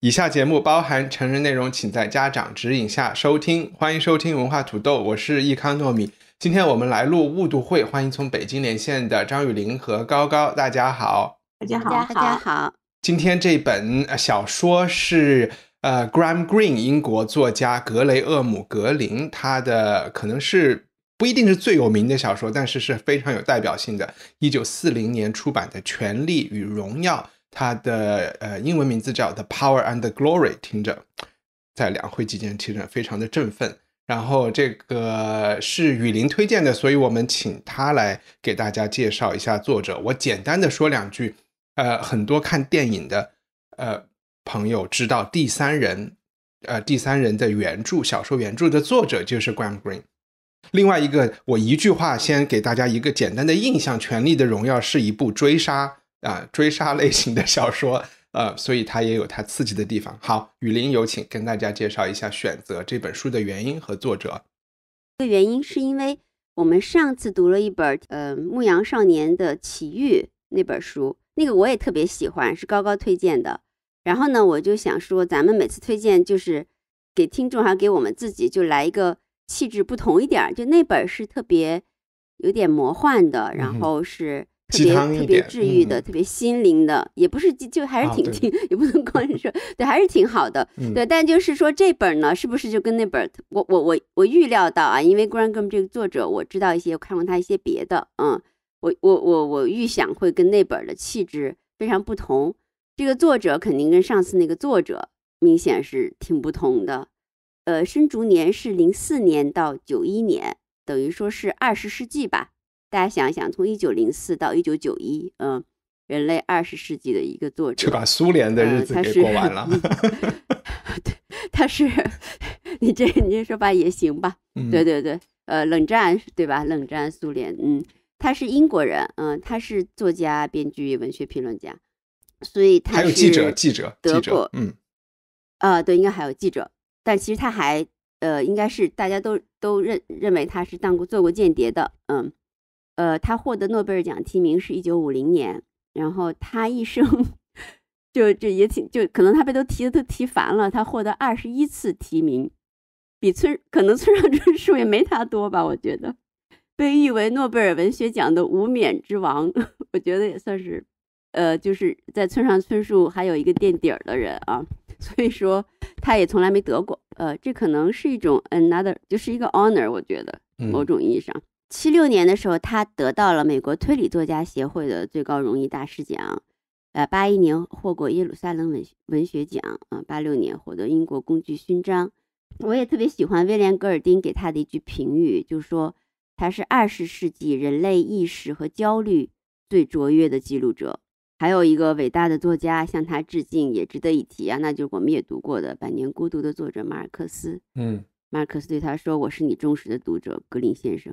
以下节目包含成人内容，请在家长指引下收听。欢迎收听文化土豆，我是易康糯米。今天我们来录雾读会，欢迎从北京连线的张雨林和高高，大家好，大家好，大家好。今天这本小说是呃，Graham Green 英国作家格雷厄姆·格林，他的可能是不一定是最有名的小说，但是是非常有代表性的。一九四零年出版的《权力与荣耀》。它的呃英文名字叫《The Power and Glory》，听着，在两会期间听着非常的振奋。然后这个是雨林推荐的，所以我们请他来给大家介绍一下作者。我简单的说两句，呃，很多看电影的呃朋友知道第三人，呃第三人的原著小说原著的作者就是 Graham Greene。另外一个，我一句话先给大家一个简单的印象，《权力的荣耀》是一部追杀。啊，追杀类型的小说，呃，所以它也有它刺激的地方。好，雨林有请跟大家介绍一下选择这本书的原因和作者。这个原因是因为我们上次读了一本，呃，《牧羊少年的奇遇》那本书，那个我也特别喜欢，是高高推荐的。然后呢，我就想说，咱们每次推荐就是给听众，还给我们自己，就来一个气质不同一点。就那本是特别有点魔幻的，然后是。特别特别治愈的，特别心灵的，也不是就还是挺听，也不能光说，对，还是挺好的，对。但就是说这本呢，是不是就跟那本？我我我我预料到啊，因为 g r a n g e 这个作者我知道一些，我看过他一些别的，嗯，我我我我预想会跟那本的气质非常不同。这个作者肯定跟上次那个作者明显是挺不同的。呃，生竹年是零四年到九一年，等于说是二十世纪吧。大家想一想，从一九零四到一九九一，嗯，人类二十世纪的一个作者，就把苏联的日子给过完了。对，他是，你这，你这说吧也行吧。对对对，呃，冷战对吧？冷战苏联，嗯，他是英国人，嗯，他是作家、编剧、文学评论家，所以他还有记者、记者、记者，嗯，啊，对，应该还有记者。但其实他还，呃，应该是大家都都认认为他是当过做过间谍的，嗯。呃，他获得诺贝尔奖提名是一九五零年，然后他一生就就也挺就可能他被都提的都提烦了，他获得二十一次提名，比村可能村上春树也没他多吧，我觉得，被誉为诺贝尔文学奖的无冕之王，我觉得也算是，呃，就是在村上春树还有一个垫底的人啊，所以说他也从来没得过，呃，这可能是一种 another 就是一个 honor，我觉得某种意义上。七六年的时候，他得到了美国推理作家协会的最高荣誉大师奖。呃，八一年获过耶路撒冷文文学奖。呃，八六年获得英国公爵勋章。我也特别喜欢威廉·戈尔丁给他的一句评语，就说他是二十世纪人类意识和焦虑最卓越的记录者。还有一个伟大的作家向他致敬，也值得一提啊，那就是我们也读过的《百年孤独》的作者马尔克斯。嗯，马尔克斯对他说：“我是你忠实的读者，格林先生。”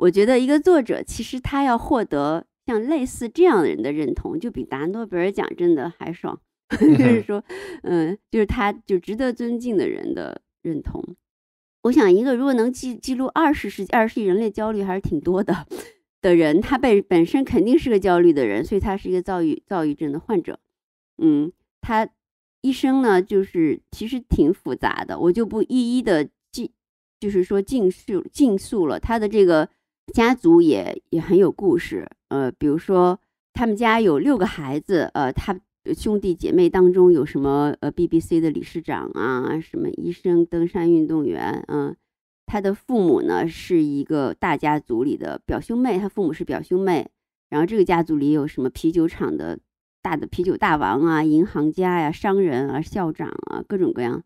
我觉得一个作者，其实他要获得像类似这样的人的认同，就比拿诺贝尔奖真的还爽。就是说，嗯，就是他，就值得尊敬的人的认同。我想，一个如果能记记录二十世纪二十世纪人类焦虑还是挺多的的人，他本本身肯定是个焦虑的人，所以他是一个躁郁躁郁症的患者。嗯，他一生呢，就是其实挺复杂的，我就不一一的记，就是说尽数尽述了他的这个。家族也也很有故事，呃，比如说他们家有六个孩子，呃，他兄弟姐妹当中有什么呃，BBC 的理事长啊，什么医生、登山运动员，嗯，他的父母呢是一个大家族里的表兄妹，他父母是表兄妹，然后这个家族里有什么啤酒厂的大的啤酒大王啊，银行家呀，商人啊，校长啊，各种各样，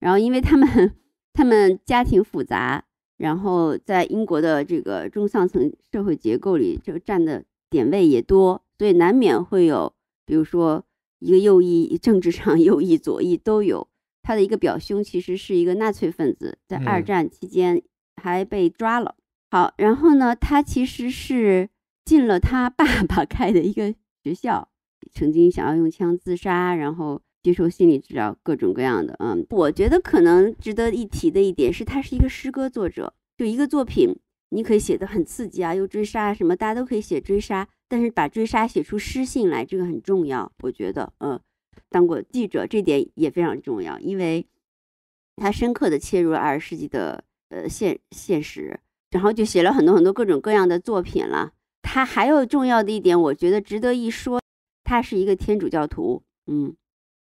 然后因为他们 他们家庭复杂。然后在英国的这个中上层社会结构里，就占的点位也多，所以难免会有，比如说一个右翼，政治上右翼、左翼都有。他的一个表兄其实是一个纳粹分子，在二战期间还被抓了。好，然后呢，他其实是进了他爸爸开的一个学校，曾经想要用枪自杀，然后。接受心理治疗，各种各样的嗯，我觉得可能值得一提的一点是，他是一个诗歌作者。就一个作品，你可以写的很刺激啊，又追杀什么，大家都可以写追杀，但是把追杀写出诗性来，这个很重要。我觉得，嗯，当过记者这点也非常重要，因为他深刻的切入了二十世纪的呃现现实，然后就写了很多很多各种各样的作品了。他还有重要的一点，我觉得值得一说，他是一个天主教徒，嗯。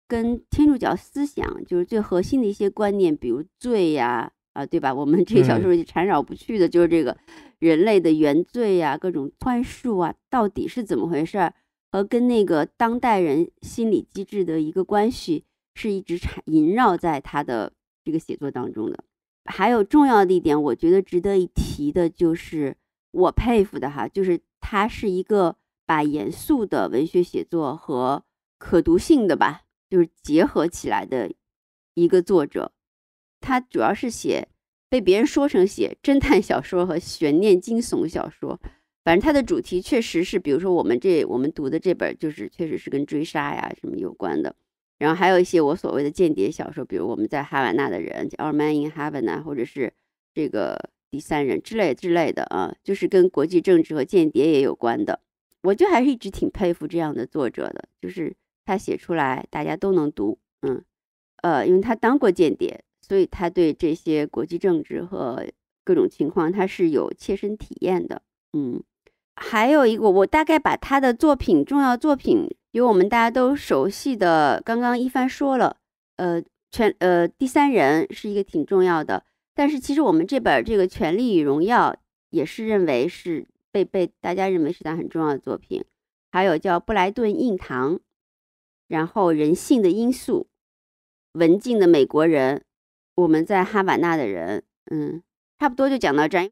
跟天主教思想就是最核心的一些观念，比如罪呀，啊，对吧？我们 这小说就缠绕不去的，就是这个人类的原罪呀，各种宽恕啊，到底是怎么回事？和跟那个当代人心理机制的一个关系，是一直缠萦绕在他的这个写作当中的。还有重要的一点，我觉得值得一提的就是，我佩服的哈，就是他是一个把严肃的文学写作和可读性的吧。就是结合起来的一个作者，他主要是写被别人说成写侦探小说和悬念惊悚小说，反正他的主题确实是，比如说我们这我们读的这本就是确实是跟追杀呀什么有关的，然后还有一些我所谓的间谍小说，比如我们在哈瓦那的人《Our Man in Havana》或者是这个第三人之类之类的啊，就是跟国际政治和间谍也有关的，我就还是一直挺佩服这样的作者的，就是。他写出来，大家都能读。嗯，呃，因为他当过间谍，所以他对这些国际政治和各种情况，他是有切身体验的。嗯，还有一个，我大概把他的作品重要作品，因为我们大家都熟悉的，刚刚一帆说了，呃，全呃第三人是一个挺重要的，但是其实我们这本这个《权力与荣耀》也是认为是被被大家认为是他很重要的作品，还有叫布莱顿印堂，然后人性的因素，文静的美国人，我们在哈瓦那的人，嗯，差不多就讲到这儿。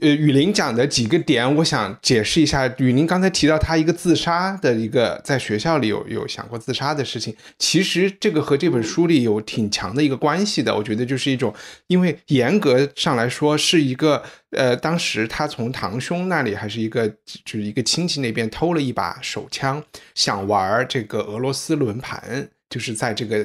呃，雨林讲的几个点，我想解释一下。雨林刚才提到他一个自杀的一个，在学校里有有想过自杀的事情，其实这个和这本书里有挺强的一个关系的。我觉得就是一种，因为严格上来说是一个，呃，当时他从堂兄那里还是一个就是一个亲戚那边偷了一把手枪，想玩这个俄罗斯轮盘，就是在这个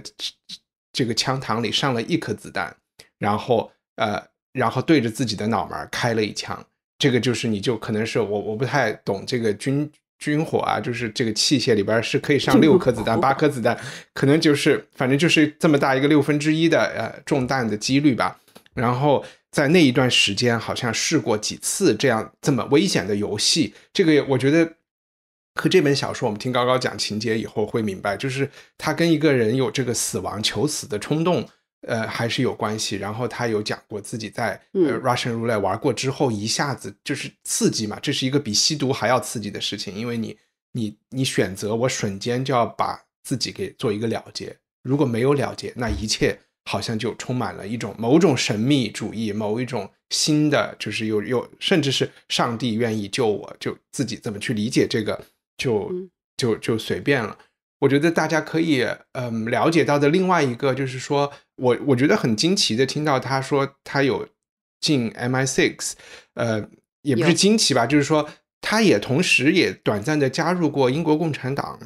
这个枪膛里上了一颗子弹，然后呃。然后对着自己的脑门开了一枪，这个就是你就可能是我我不太懂这个军军火啊，就是这个器械里边是可以上 六颗子弹、八颗子弹，可能就是反正就是这么大一个六分之一的呃中弹的几率吧。然后在那一段时间，好像试过几次这样这么危险的游戏。这个我觉得和这本小说，我们听高高讲情节以后会明白，就是他跟一个人有这个死亡求死的冲动。呃，还是有关系。然后他有讲过自己在 Russian Roulette 玩过之后，一下子就是刺激嘛。这是一个比吸毒还要刺激的事情，因为你，你，你选择，我瞬间就要把自己给做一个了结。如果没有了结，那一切好像就充满了一种某种神秘主义，某一种新的，就是有有，甚至是上帝愿意救我，就自己怎么去理解这个，就就就随便了。我觉得大家可以，嗯，了解到的另外一个就是说。我我觉得很惊奇的听到他说他有进 M I s x 呃，也不是惊奇吧，就是说他也同时也短暂的加入过英国共产党，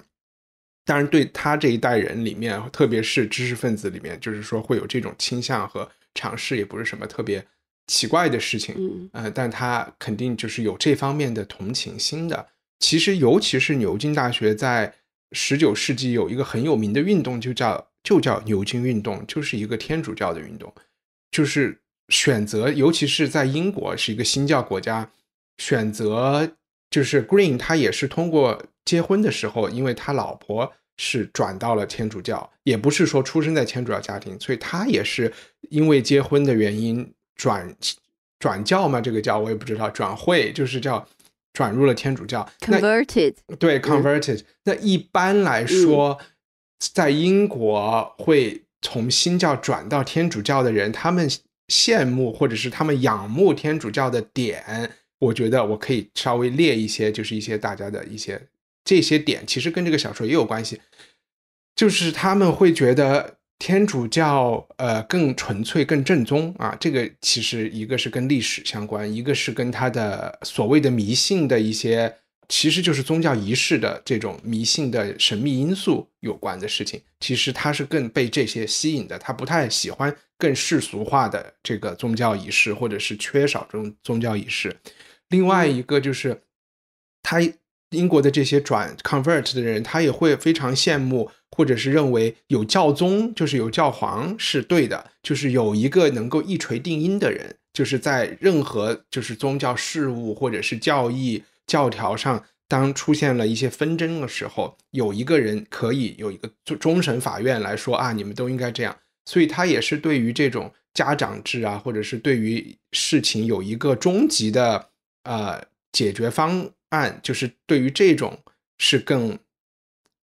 当然对他这一代人里面，特别是知识分子里面，就是说会有这种倾向和尝试，也不是什么特别奇怪的事情，嗯，呃，但他肯定就是有这方面的同情心的。其实，尤其是牛津大学在十九世纪有一个很有名的运动，就叫。就叫牛津运动，就是一个天主教的运动，就是选择，尤其是在英国是一个新教国家，选择就是 Green，他也是通过结婚的时候，因为他老婆是转到了天主教，也不是说出生在天主教家庭，所以他也是因为结婚的原因转转教嘛，这个教我也不知道，转会就是叫转入了天主教，converted，对，converted，那一般来说。在英国会从新教转到天主教的人，他们羡慕或者是他们仰慕天主教的点，我觉得我可以稍微列一些，就是一些大家的一些这些点，其实跟这个小说也有关系，就是他们会觉得天主教呃更纯粹、更正宗啊。这个其实一个是跟历史相关，一个是跟他的所谓的迷信的一些。其实就是宗教仪式的这种迷信的神秘因素有关的事情。其实他是更被这些吸引的，他不太喜欢更世俗化的这个宗教仪式，或者是缺少这种宗教仪式。另外一个就是，他英国的这些转 convert 的人，他也会非常羡慕，或者是认为有教宗就是有教皇是对的，就是有一个能够一锤定音的人，就是在任何就是宗教事务或者是教义。教条上，当出现了一些纷争的时候，有一个人可以有一个终终审法院来说啊，你们都应该这样。所以，他也是对于这种家长制啊，或者是对于事情有一个终极的呃解决方案，就是对于这种是更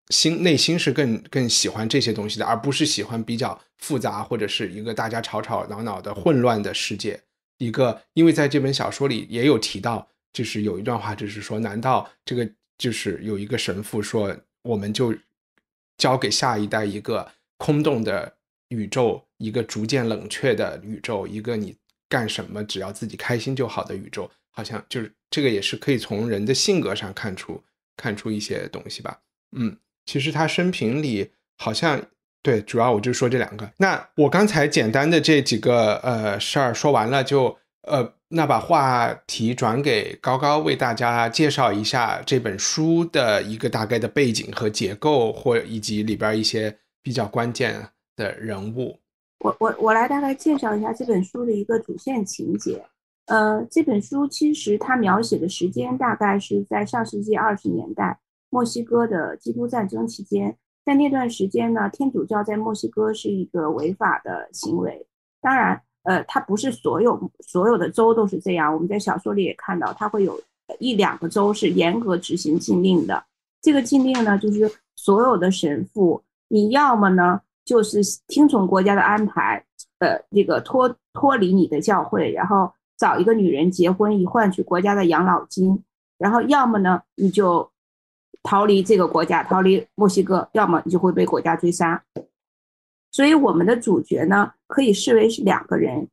心内心是更更喜欢这些东西的，而不是喜欢比较复杂或者是一个大家吵吵闹闹的混乱的世界。一个，因为在这本小说里也有提到。就是有一段话，就是说，难道这个就是有一个神父说，我们就交给下一代一个空洞的宇宙，一个逐渐冷却的宇宙，一个你干什么只要自己开心就好的宇宙，好像就是这个也是可以从人的性格上看出看出一些东西吧。嗯，其实他生平里好像对，主要我就说这两个。那我刚才简单的这几个呃事儿说完了就。呃，那把话题转给高高，为大家介绍一下这本书的一个大概的背景和结构，或以及里边一些比较关键的人物。我我我来大概介绍一下这本书的一个主线情节。呃，这本书其实它描写的时间大概是在上世纪二十年代墨西哥的基督战争期间，在那段时间呢，天主教在墨西哥是一个违法的行为，当然。呃，它不是所有所有的州都是这样。我们在小说里也看到，它会有一两个州是严格执行禁令的。这个禁令呢，就是所有的神父，你要么呢就是听从国家的安排，呃，这个脱脱离你的教会，然后找一个女人结婚，以换取国家的养老金；然后要么呢，你就逃离这个国家，逃离墨西哥；要么你就会被国家追杀。所以我们的主角呢？可以视为是两个人，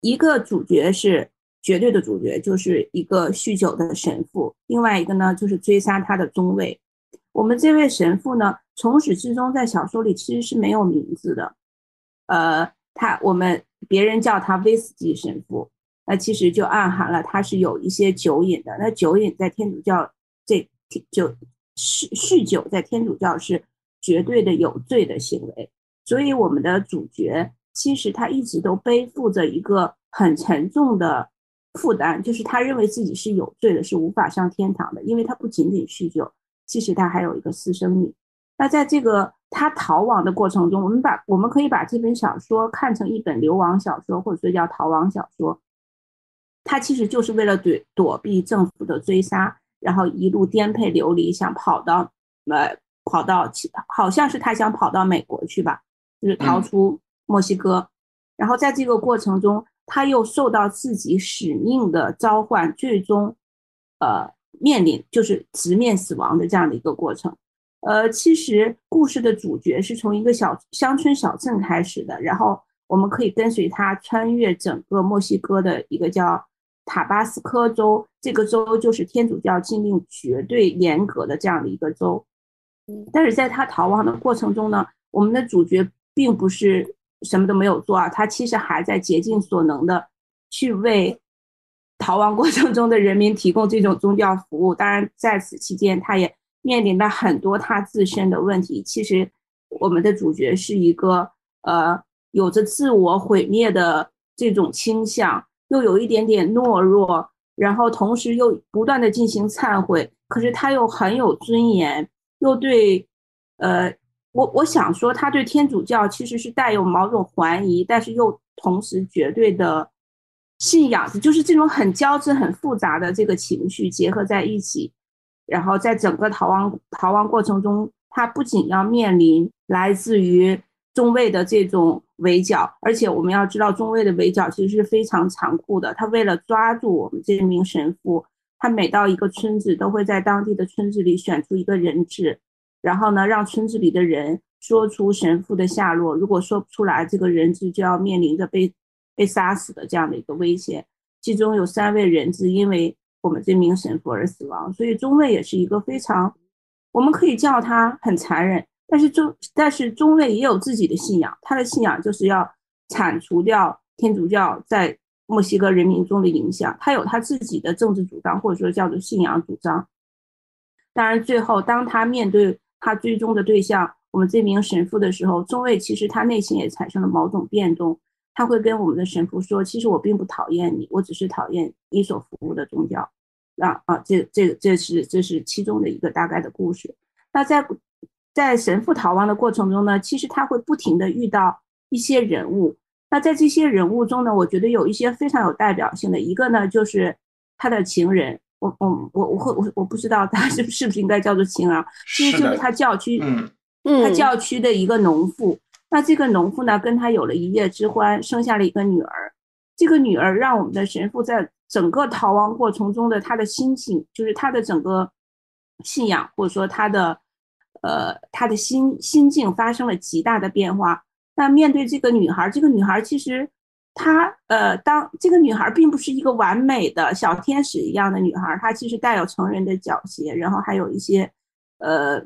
一个主角是绝对的主角，就是一个酗酒的神父，另外一个呢就是追杀他的中尉。我们这位神父呢，从始至终在小说里其实是没有名字的，呃，他我们别人叫他威斯忌神父，那其实就暗含了他是有一些酒瘾的。那酒瘾在天主教这就酗酗酒在天主教是绝对的有罪的行为，所以我们的主角。其实他一直都背负着一个很沉重的负担，就是他认为自己是有罪的，是无法上天堂的。因为他不仅仅酗酒，其实他还有一个私生女。那在这个他逃亡的过程中，我们把我们可以把这本小说看成一本流亡小说，或者说叫逃亡小说。他其实就是为了躲躲避政府的追杀，然后一路颠沛流离，想跑到呃跑到好像是他想跑到美国去吧，就是逃出。墨西哥，然后在这个过程中，他又受到自己使命的召唤，最终，呃，面临就是直面死亡的这样的一个过程。呃，其实故事的主角是从一个小乡村小镇开始的，然后我们可以跟随他穿越整个墨西哥的一个叫塔巴斯科州，这个州就是天主教禁令绝对严格的这样的一个州。但是在他逃亡的过程中呢，我们的主角并不是。什么都没有做啊，他其实还在竭尽所能的去为逃亡过程中的人民提供这种宗教服务。当然，在此期间，他也面临了很多他自身的问题。其实，我们的主角是一个呃，有着自我毁灭的这种倾向，又有一点点懦弱，然后同时又不断的进行忏悔。可是他又很有尊严，又对呃。我我想说，他对天主教其实是带有某种怀疑，但是又同时绝对的信仰，就是这种很交织、很复杂的这个情绪结合在一起。然后在整个逃亡逃亡过程中，他不仅要面临来自于中卫的这种围剿，而且我们要知道中卫的围剿其实是非常残酷的。他为了抓住我们这名神父，他每到一个村子都会在当地的村子里选出一个人质。然后呢，让村子里的人说出神父的下落。如果说不出来，这个人质就要面临着被被杀死的这样的一个危险。其中有三位人质因为我们这名神父而死亡。所以中尉也是一个非常，我们可以叫他很残忍。但是中但是中尉也有自己的信仰，他的信仰就是要铲除掉天主教在墨西哥人民中的影响。他有他自己的政治主张，或者说叫做信仰主张。当然，最后当他面对。他追踪的对象，我们这名神父的时候，中尉其实他内心也产生了某种变动。他会跟我们的神父说：“其实我并不讨厌你，我只是讨厌你所服务的宗教。”啊啊，这这这是这是其中的一个大概的故事。那在在神父逃亡的过程中呢，其实他会不停的遇到一些人物。那在这些人物中呢，我觉得有一些非常有代表性的，一个呢就是他的情人。我我我我会我我不知道，他是不是应该叫做晴儿？其实就是他教区，他教区的一个农妇。那这个农妇呢，跟他有了一夜之欢，生下了一个女儿。这个女儿让我们的神父在整个逃亡过程中的他的心境，就是他的整个信仰或者说他的呃他的心心境发生了极大的变化。那面对这个女孩，这个女孩其实。她呃，当这个女孩并不是一个完美的小天使一样的女孩，她其实带有成人的狡黠，然后还有一些，呃，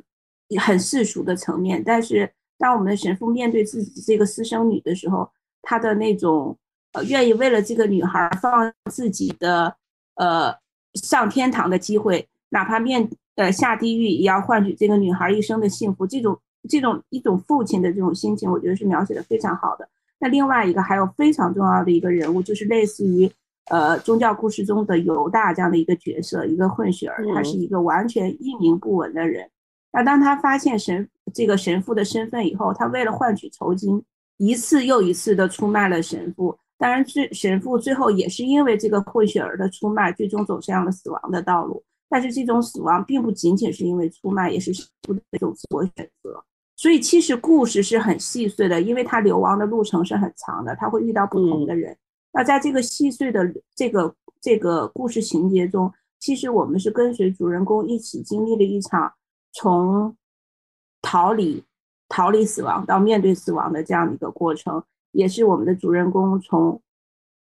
很世俗的层面。但是，当我们的神父面对自己这个私生女的时候，他的那种呃，愿意为了这个女孩放自己的呃上天堂的机会，哪怕面呃下地狱，也要换取这个女孩一生的幸福，这种这种一种父亲的这种心情，我觉得是描写的非常好的。那另外一个还有非常重要的一个人物，就是类似于，呃，宗教故事中的犹大这样的一个角色，一个混血儿，他是一个完全一鸣不闻的人。那当他发现神这个神父的身份以后，他为了换取酬金，一次又一次的出卖了神父。当然，最神父最后也是因为这个混血儿的出卖，最终走向了死亡的道路。但是，这种死亡并不仅仅是因为出卖，也是神父的一种自我选择。所以，其实故事是很细碎的，因为他流亡的路程是很长的，他会遇到不同的人。那在这个细碎的这个这个故事情节中，其实我们是跟随主人公一起经历了一场从逃离逃离死亡到面对死亡的这样的一个过程，也是我们的主人公从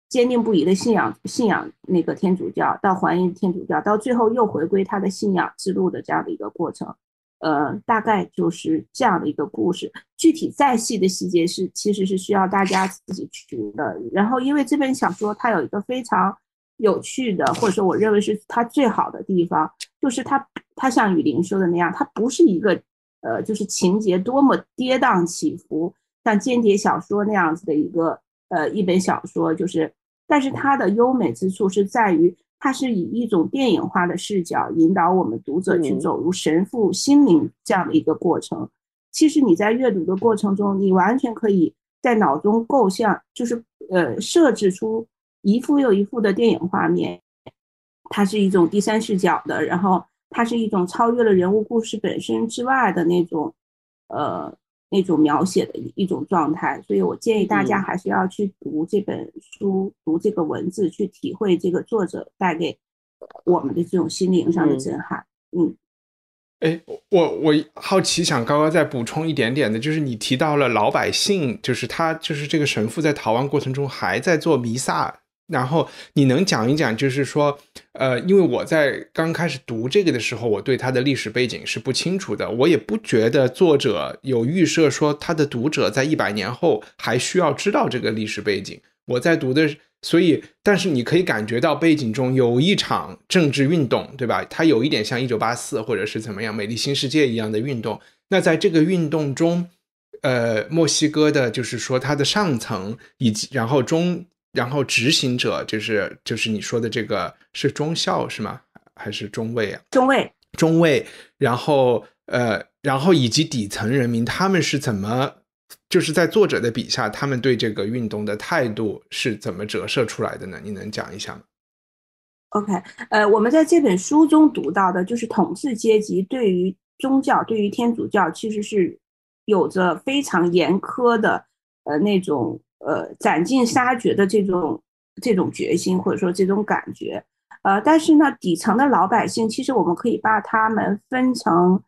坚定不移的信仰信仰那个天主教到怀疑天主教，到最后又回归他的信仰之路的这样的一个过程。呃，大概就是这样的一个故事，具体再细的细节是，其实是需要大家自己去的。然后，因为这本小说它有一个非常有趣的，或者说我认为是它最好的地方，就是它它像雨林说的那样，它不是一个呃，就是情节多么跌宕起伏，像间谍小说那样子的一个呃一本小说，就是，但是它的优美之处是在于。它是以一种电影化的视角引导我们读者去走入神父心灵这样的一个过程。其实你在阅读的过程中，你完全可以在脑中构象，就是呃设置出一幅又一幅的电影画面。它是一种第三视角的，然后它是一种超越了人物故事本身之外的那种，呃。那种描写的一种状态，所以我建议大家还是要去读这本书，读这个文字，去体会这个作者带给我们的这种心灵上的震撼。嗯，哎，我我好奇想高高再补充一点点的，就是你提到了老百姓，就是他就是这个神父在逃亡过程中还在做弥撒。然后你能讲一讲，就是说，呃，因为我在刚开始读这个的时候，我对它的历史背景是不清楚的，我也不觉得作者有预设说他的读者在一百年后还需要知道这个历史背景。我在读的，所以，但是你可以感觉到背景中有一场政治运动，对吧？它有一点像一九八四或者是怎么样《美丽新世界》一样的运动。那在这个运动中，呃，墨西哥的就是说它的上层以及然后中。然后执行者就是就是你说的这个是中校是吗？还是中尉啊？中尉，中尉。然后呃，然后以及底层人民他们是怎么，就是在作者的笔下，他们对这个运动的态度是怎么折射出来的呢？你能讲一下吗？OK，呃，我们在这本书中读到的就是统治阶级对于宗教，对于天主教其实是有着非常严苛的呃那种。呃，斩尽杀绝的这种这种决心，或者说这种感觉，呃，但是呢，底层的老百姓，其实我们可以把他们分成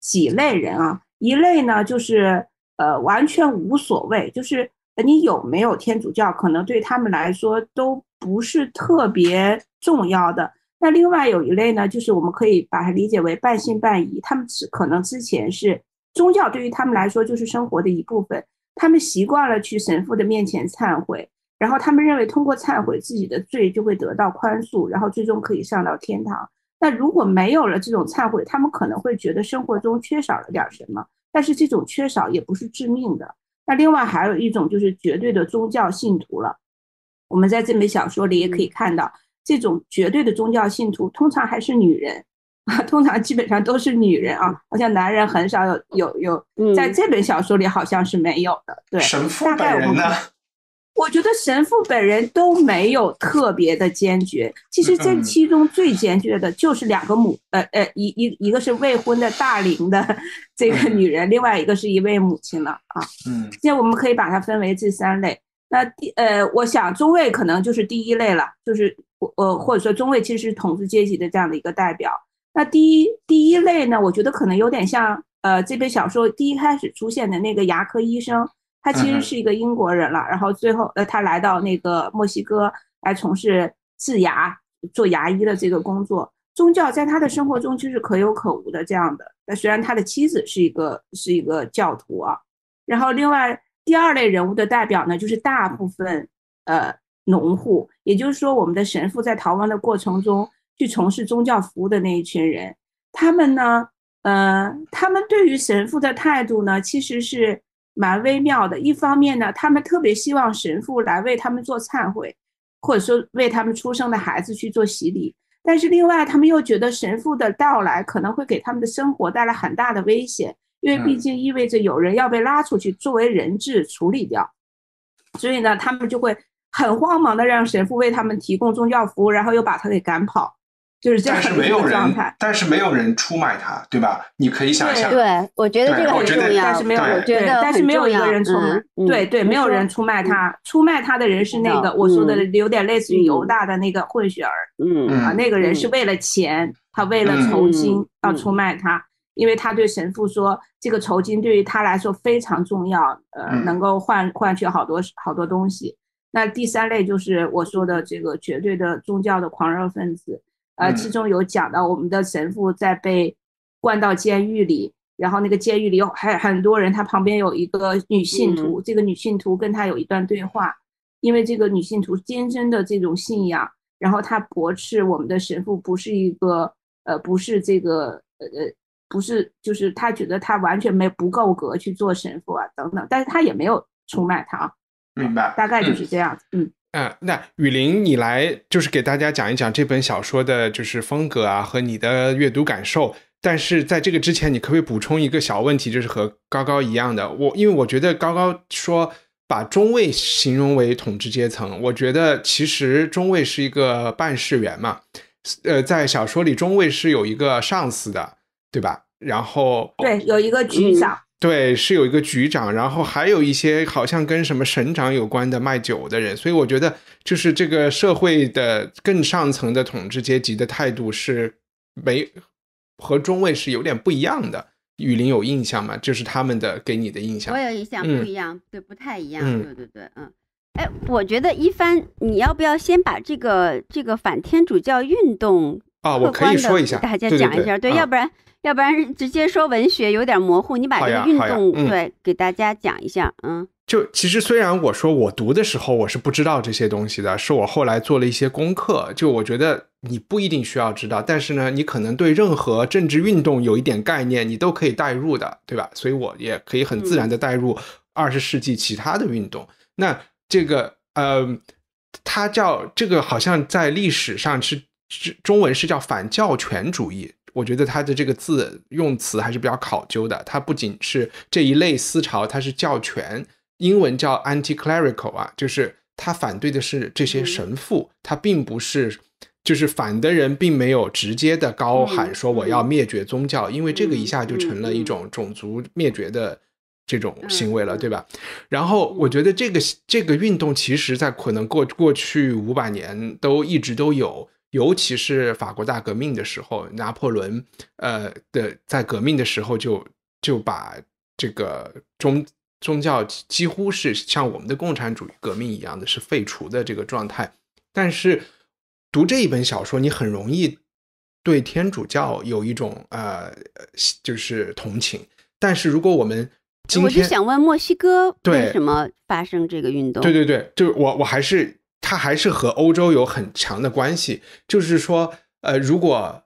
几类人啊。一类呢，就是呃，完全无所谓，就是你有没有天主教，可能对他们来说都不是特别重要的。那另外有一类呢，就是我们可以把它理解为半信半疑，他们只可能之前是宗教，对于他们来说就是生活的一部分。他们习惯了去神父的面前忏悔，然后他们认为通过忏悔自己的罪就会得到宽恕，然后最终可以上到天堂。那如果没有了这种忏悔，他们可能会觉得生活中缺少了点什么。但是这种缺少也不是致命的。那另外还有一种就是绝对的宗教信徒了。我们在这本小说里也可以看到，这种绝对的宗教信徒通常还是女人。通常基本上都是女人啊，好像男人很少有有有，在这本小说里好像是没有的。对，神父本人呢？我觉得神父本人都没有特别的坚决。其实这其中最坚决的就是两个母，呃呃，一一一个是未婚的大龄的 这个女人，另外一个是一位母亲了啊。嗯，现在我们可以把它分为这三类。那第呃，我想中尉可能就是第一类了，就是我呃或者说中尉其实是统治阶级的这样的一个代表。那第一第一类呢，我觉得可能有点像，呃，这本小说第一开始出现的那个牙科医生，他其实是一个英国人了，然后最后呃，他来到那个墨西哥来从事治牙、做牙医的这个工作。宗教在他的生活中就是可有可无的这样的。那虽然他的妻子是一个是一个教徒啊，然后另外第二类人物的代表呢，就是大部分呃农户，也就是说我们的神父在逃亡的过程中。去从事宗教服务的那一群人，他们呢，呃，他们对于神父的态度呢，其实是蛮微妙的。一方面呢，他们特别希望神父来为他们做忏悔，或者说为他们出生的孩子去做洗礼；但是另外，他们又觉得神父的到来可能会给他们的生活带来很大的危险，因为毕竟意味着有人要被拉出去作为人质处理掉。所以呢，他们就会很慌忙的让神父为他们提供宗教服务，然后又把他给赶跑。就是个状态。但是没有人出卖他，对吧？你可以想象，对，我觉得这个很重要。但是没有，但是没有一个人出，对对，没有人出卖他，出卖他的人是那个我说的有点类似于犹大的那个混血儿，嗯啊，那个人是为了钱，他为了酬金要出卖他，因为他对神父说，这个酬金对于他来说非常重要，呃，能够换换取好多好多东西。那第三类就是我说的这个绝对的宗教的狂热分子。呃，其中有讲到我们的神父在被关到监狱里，然后那个监狱里有还很多人，他旁边有一个女信徒，这个女信徒跟他有一段对话，因为这个女信徒坚贞的这种信仰，然后他驳斥我们的神父不是一个呃不是这个呃呃不是，就是他觉得他完全没不够格去做神父啊等等，但是他也没有出卖他啊，明白，大概就是这样，嗯。嗯，那雨林，你来就是给大家讲一讲这本小说的就是风格啊和你的阅读感受。但是在这个之前，你可不可以补充一个小问题，就是和高高一样的，我因为我觉得高高说把中尉形容为统治阶层，我觉得其实中尉是一个办事员嘛，呃，在小说里中尉是有一个上司的，对吧？然后对，有一个局长。对，是有一个局长，然后还有一些好像跟什么省长有关的卖酒的人，所以我觉得就是这个社会的更上层的统治阶级的态度是没和中尉是有点不一样的。雨林有印象吗？就是他们的给你的印象，我有印象，不一样，对，不太一样，对对对，嗯，哎，我觉得一帆，你要不要先把这个这个反天主教运动？啊，我可以说一下，大家讲一下，对，要不然，要不然直接说文学有点模糊，你把这个运动对给大家讲一下，嗯，就其实虽然我说我读的时候我是不知道这些东西的，是我后来做了一些功课，就我觉得你不一定需要知道，但是呢，你可能对任何政治运动有一点概念，你都可以代入的，对吧？所以我也可以很自然的代入二十世纪其他的运动。那这个，呃，它叫这个，好像在历史上是。是中文是叫反教权主义，我觉得他的这个字用词还是比较考究的。它不仅是这一类思潮，它是教权，英文叫 anti-clerical 啊，就是他反对的是这些神父，他并不是就是反的人，并没有直接的高喊说我要灭绝宗教，因为这个一下就成了一种种族灭绝的这种行为了，对吧？然后我觉得这个这个运动其实在可能过过去五百年都一直都有。尤其是法国大革命的时候，拿破仑，呃的在革命的时候就就把这个宗宗教几乎是像我们的共产主义革命一样的是废除的这个状态。但是读这一本小说，你很容易对天主教有一种呃就是同情。但是如果我们今天，我是想问墨西哥为什么发生这个运动？对对对，就是我我还是。它还是和欧洲有很强的关系，就是说，呃，如果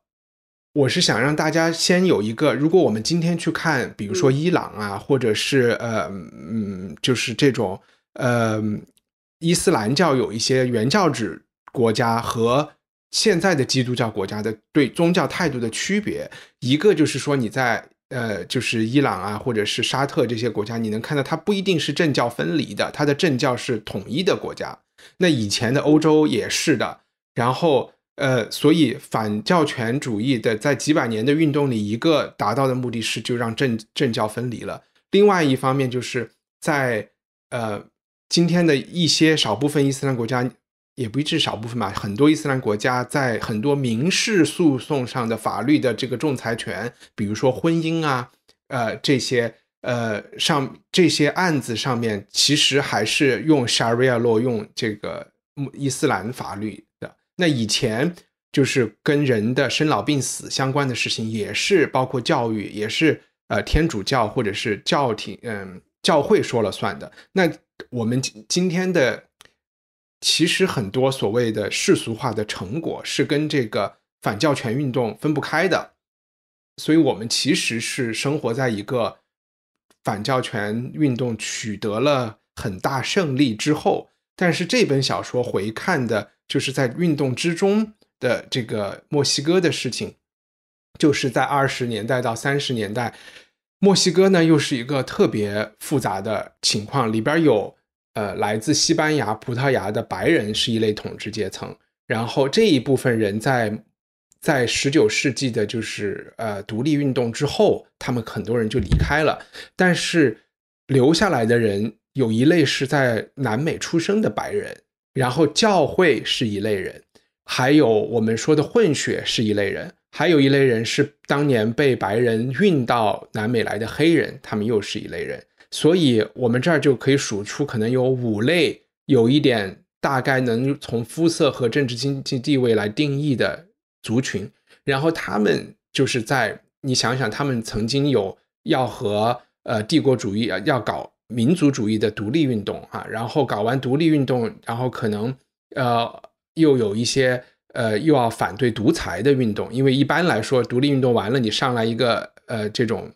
我是想让大家先有一个，如果我们今天去看，比如说伊朗啊，或者是呃嗯，就是这种呃伊斯兰教有一些原教旨国家和现在的基督教国家的对宗教态度的区别，一个就是说你在呃就是伊朗啊，或者是沙特这些国家，你能看到它不一定是政教分离的，它的政教是统一的国家。那以前的欧洲也是的，然后呃，所以反教权主义的在几百年的运动里，一个达到的目的是就让政政教分离了。另外一方面，就是在呃，今天的一些少部分伊斯兰国家，也不止少部分吧，很多伊斯兰国家在很多民事诉讼上的法律的这个仲裁权，比如说婚姻啊，呃这些。呃，上这些案子上面，其实还是用沙瑞亚洛用这个伊斯兰法律的。那以前就是跟人的生老病死相关的事情，也是包括教育，也是呃天主教或者是教廷，嗯，教会说了算的。那我们今今天的其实很多所谓的世俗化的成果，是跟这个反教权运动分不开的。所以，我们其实是生活在一个。反教权运动取得了很大胜利之后，但是这本小说回看的，就是在运动之中的这个墨西哥的事情，就是在二十年代到三十年代，墨西哥呢又是一个特别复杂的情况，里边有呃来自西班牙、葡萄牙的白人是一类统治阶层，然后这一部分人在。在十九世纪的，就是呃独立运动之后，他们很多人就离开了。但是，留下来的人有一类是在南美出生的白人，然后教会是一类人，还有我们说的混血是一类人，还有一类人是当年被白人运到南美来的黑人，他们又是一类人。所以，我们这儿就可以数出可能有五类，有一点大概能从肤色和政治经济地位来定义的。族群，然后他们就是在你想想，他们曾经有要和呃帝国主义啊要搞民族主义的独立运动啊，然后搞完独立运动，然后可能呃又有一些呃又要反对独裁的运动，因为一般来说，独立运动完了，你上来一个呃这种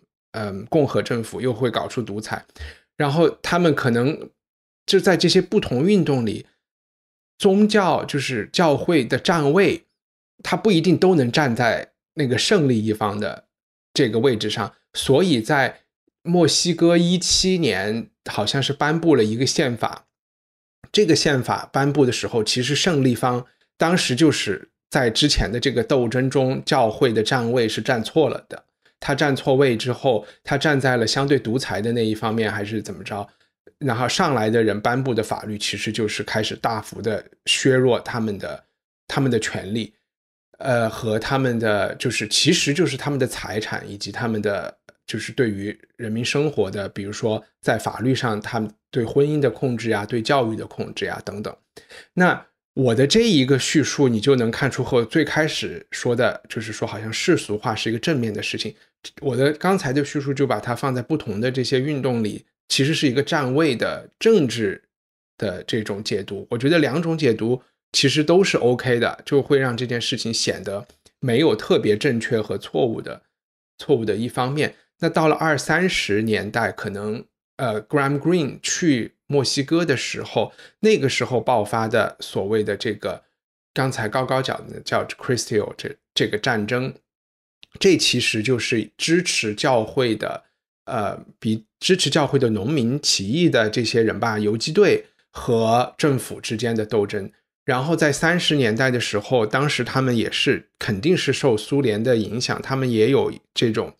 共和政府，又会搞出独裁，然后他们可能就在这些不同运动里，宗教就是教会的站位。他不一定都能站在那个胜利一方的这个位置上，所以在墨西哥一七年好像是颁布了一个宪法。这个宪法颁布的时候，其实胜利方当时就是在之前的这个斗争中，教会的站位是站错了的。他站错位之后，他站在了相对独裁的那一方面，还是怎么着？然后上来的人颁布的法律，其实就是开始大幅的削弱他们的他们的权利。呃，和他们的就是，其实就是他们的财产，以及他们的就是对于人民生活的，比如说在法律上，他们对婚姻的控制呀，对教育的控制呀等等。那我的这一个叙述，你就能看出和最开始说的，就是说好像世俗化是一个正面的事情。我的刚才的叙述就把它放在不同的这些运动里，其实是一个站位的政治的这种解读。我觉得两种解读。其实都是 OK 的，就会让这件事情显得没有特别正确和错误的错误的一方面。那到了二三十年代，可能呃，Gram Green 去墨西哥的时候，那个时候爆发的所谓的这个刚才高高讲的叫 Christo 这这个战争，这其实就是支持教会的呃比支持教会的农民起义的这些人吧，游击队和政府之间的斗争。然后在三十年代的时候，当时他们也是肯定是受苏联的影响，他们也有这种，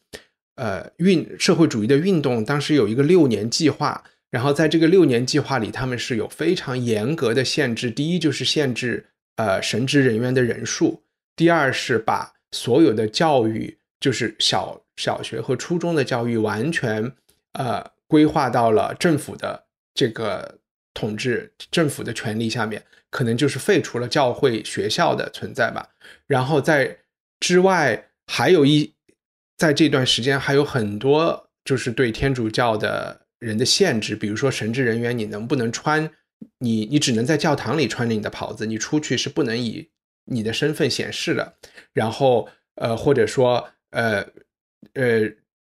呃运社会主义的运动。当时有一个六年计划，然后在这个六年计划里，他们是有非常严格的限制。第一就是限制呃神职人员的人数，第二是把所有的教育，就是小小学和初中的教育，完全呃规划到了政府的这个。统治政府的权力下面，可能就是废除了教会学校的存在吧。然后在之外，还有一，在这段时间还有很多就是对天主教的人的限制，比如说神职人员你能不能穿，你你只能在教堂里穿着你的袍子，你出去是不能以你的身份显示的。然后呃，或者说呃呃，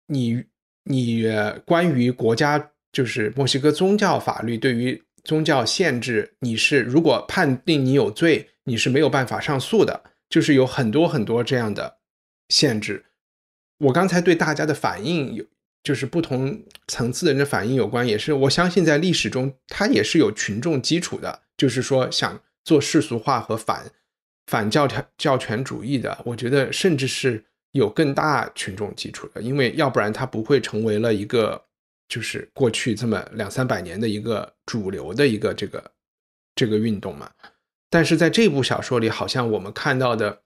你你关于国家就是墨西哥宗教法律对于。宗教限制，你是如果判定你有罪，你是没有办法上诉的，就是有很多很多这样的限制。我刚才对大家的反应有，就是不同层次的人的反应有关，也是我相信在历史中它也是有群众基础的。就是说想做世俗化和反反教条教权主义的，我觉得甚至是有更大群众基础的，因为要不然它不会成为了一个。就是过去这么两三百年的一个主流的一个这个这个运动嘛，但是在这部小说里，好像我们看到的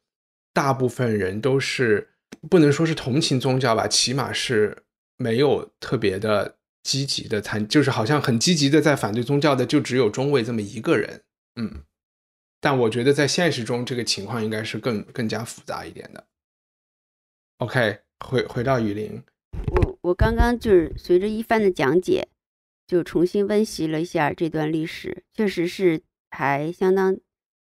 大部分人都是不能说是同情宗教吧，起码是没有特别的积极的参，就是好像很积极的在反对宗教的，就只有中尉这么一个人。嗯，但我觉得在现实中这个情况应该是更更加复杂一点的。OK，回回到雨林。我刚刚就是随着一番的讲解，就重新温习了一下这段历史，确实是还相当，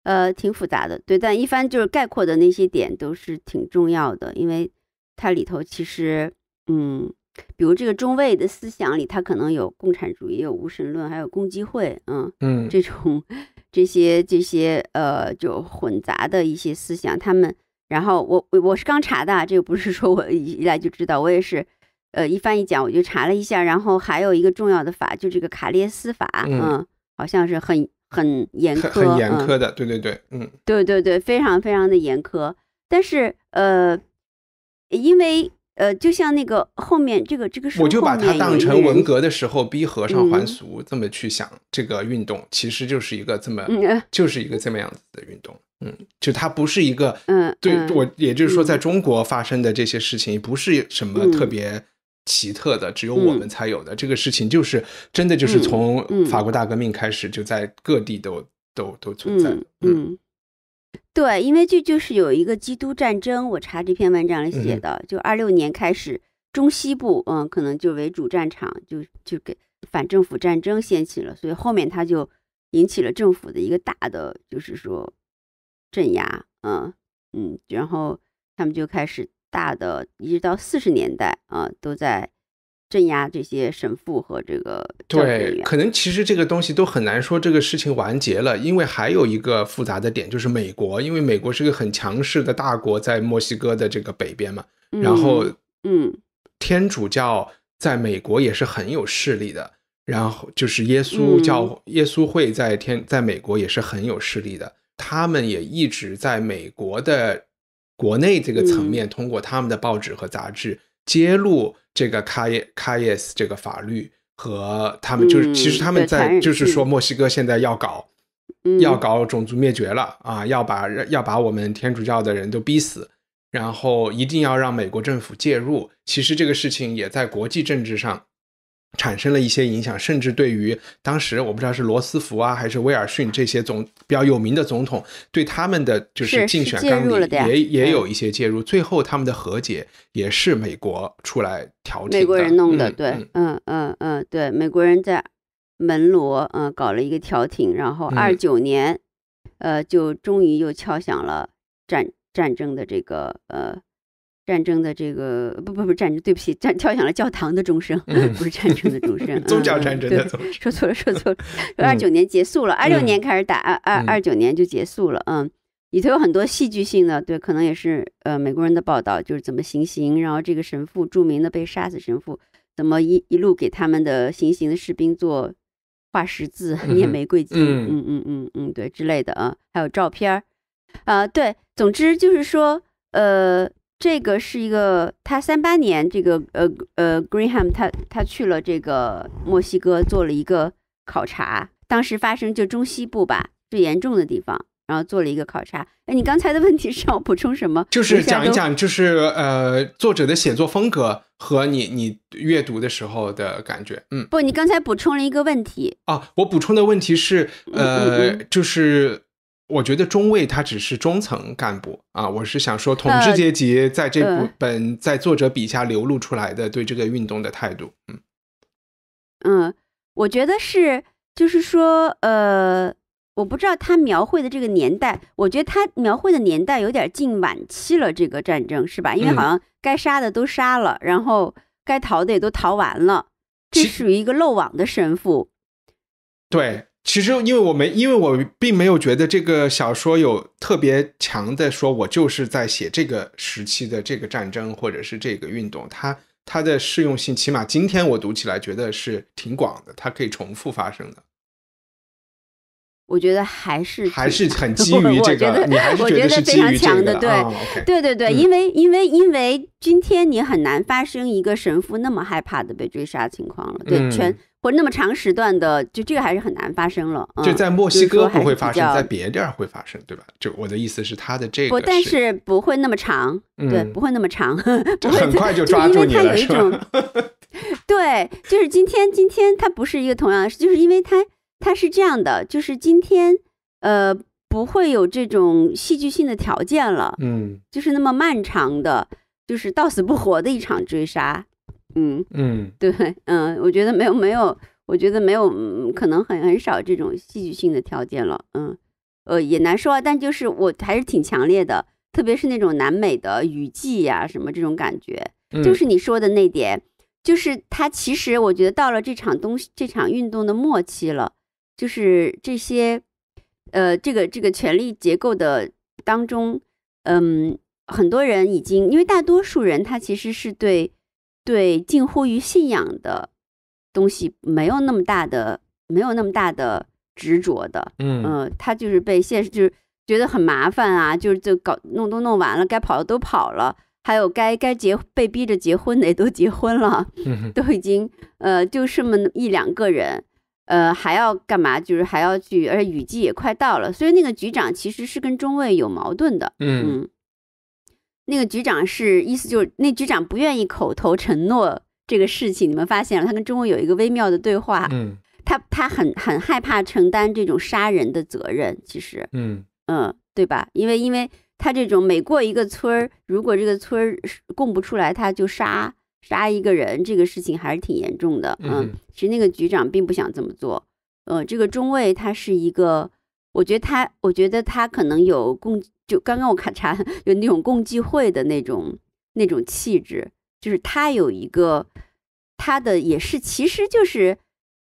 呃，挺复杂的。对，但一番就是概括的那些点都是挺重要的，因为它里头其实，嗯，比如这个中尉的思想里，他可能有共产主义、有无神论、还有共济会，嗯嗯，这种这些这些呃，就混杂的一些思想。他们，然后我我我是刚查的，这个不是说我一来就知道，我也是。呃，一翻译讲，我就查了一下，然后还有一个重要的法，就这个卡列斯法，嗯，好像是很很严苛，很严苛的，对对对，嗯，对对对，非常非常的严苛。但是，呃，因为呃，就像那个后面这个这个事，我就把它当成文革的时候逼和尚还俗这么去想，这个运动其实就是一个这么，就是一个这么样子的运动，嗯，就它不是一个，嗯，对我也就是说，在中国发生的这些事情不是什么特别。奇特的，只有我们才有的这个事情，就是真的，就是从法国大革命开始，就在各地都都都存在。嗯，对，因为就就是有一个基督战争，我查这篇文章里写的，就二六年开始，中西部嗯，可能就为主战场，就就给反政府战争掀起了，所以后面他就引起了政府的一个大的，就是说镇压，嗯嗯，然后他们就开始。大的一直到四十年代啊，都在镇压这些神父和这个对，可能其实这个东西都很难说这个事情完结了，因为还有一个复杂的点就是美国，因为美国是个很强势的大国，在墨西哥的这个北边嘛。然后，嗯，天主教在美国也是很有势力的，然后就是耶稣教耶稣会在天在美国也是很有势力的，他们也一直在美国的。国内这个层面，通过他们的报纸和杂志揭露这个卡耶卡耶斯这个法律和他们就是，其实他们在就是说，墨西哥现在要搞，要搞种族灭绝了啊，要把要把我们天主教的人都逼死，然后一定要让美国政府介入。其实这个事情也在国际政治上。产生了一些影响，甚至对于当时我不知道是罗斯福啊还是威尔逊这些总比较有名的总统，对他们的就是竞选纲领也也有一些介入。最后他们的和解也是美国出来调停美国人弄的，对，嗯嗯嗯，对，美国人在门罗嗯搞了一个调停，然后二九年，呃，就终于又敲响了战战争的这个呃。战争的这个不不不战争，对不起，战跳响了教堂的钟声，不是战争的钟声，宗教战争的。说错了，说错了。二九年结束了，二六年开始打，二二二九年就结束了。嗯，里头有很多戏剧性的，对，可能也是呃美国人的报道，就是怎么行刑，然后这个神父，著名的被杀死神父，怎么一一路给他们的行刑的士兵做画十字、念玫瑰金，嗯嗯嗯嗯嗯，对之类的啊，还有照片儿啊，对，总之就是说，呃。这个是一个，他三八年，这个呃呃 g r e e n h a m 他他去了这个墨西哥，做了一个考察。当时发生就中西部吧，最严重的地方，然后做了一个考察。哎，你刚才的问题是要补充什么？就是讲一讲，就是呃，作者的写作风格和你你阅读的时候的感觉。嗯，不，你刚才补充了一个问题啊，我补充的问题是呃，就是。我觉得中尉他只是中层干部啊，我是想说统治阶级在这部本在作者笔下流露出来的对这个运动的态度，嗯，嗯，我觉得是，就是说，呃，我不知道他描绘的这个年代，我觉得他描绘的年代有点近晚期了，这个战争是吧？因为好像该杀的都杀了，然后该逃的也都逃完了，这属于一个漏网的神父，对。其实，因为我没，因为我并没有觉得这个小说有特别强的说，我就是在写这个时期的这个战争或者是这个运动，它它的适用性，起码今天我读起来觉得是挺广的，它可以重复发生的。我觉得还是还是很 基于这个，我觉得还是觉得是非常强的，对，对对对，因为因为因为今天你很难发生一个神父那么害怕的被追杀情况了，对全。或者那么长时段的，就这个还是很难发生了。就在墨西哥不会发生，在别地儿会发生，对吧？就我的意思是，他的这个不，但是不会那么长，对，不会那么长，就很快就抓住你了是吧？对，就是今天，今天它不是一个同样的，就是因为它它是这样的，就是今天呃不会有这种戏剧性的条件了，嗯，就是那么漫长的，就是到死不活的一场追杀。嗯嗯，对，嗯，我觉得没有没有，我觉得没有嗯、可能很很少这种戏剧性的条件了，嗯，呃，也难说，但就是我还是挺强烈的，特别是那种南美的雨季呀，什么这种感觉，就是你说的那点，就是它其实我觉得到了这场东这场运动的末期了，就是这些，呃，这个这个权力结构的当中，嗯，很多人已经因为大多数人他其实是对。对近乎于信仰的东西没有那么大的，没有那么大的执着的，嗯他就是被现实就是觉得很麻烦啊，就是就搞弄都弄完了，该跑的都跑了，还有该该结被逼着结婚的也都结婚了，都已经呃就剩么一两个人，呃还要干嘛？就是还要去，而且雨季也快到了，所以那个局长其实是跟中尉有矛盾的，嗯。那个局长是意思就是，那局长不愿意口头承诺这个事情，你们发现了，他跟中尉有一个微妙的对话，嗯，他他很很害怕承担这种杀人的责任，其实，嗯嗯，对吧？因为因为他这种每过一个村儿，如果这个村儿供不出来，他就杀杀一个人，这个事情还是挺严重的，嗯。其实那个局长并不想这么做，呃，这个中尉他是一个，我觉得他我觉得他可能有供。就刚刚我看查，有那种共济会的那种那种气质，就是他有一个他的也是，其实就是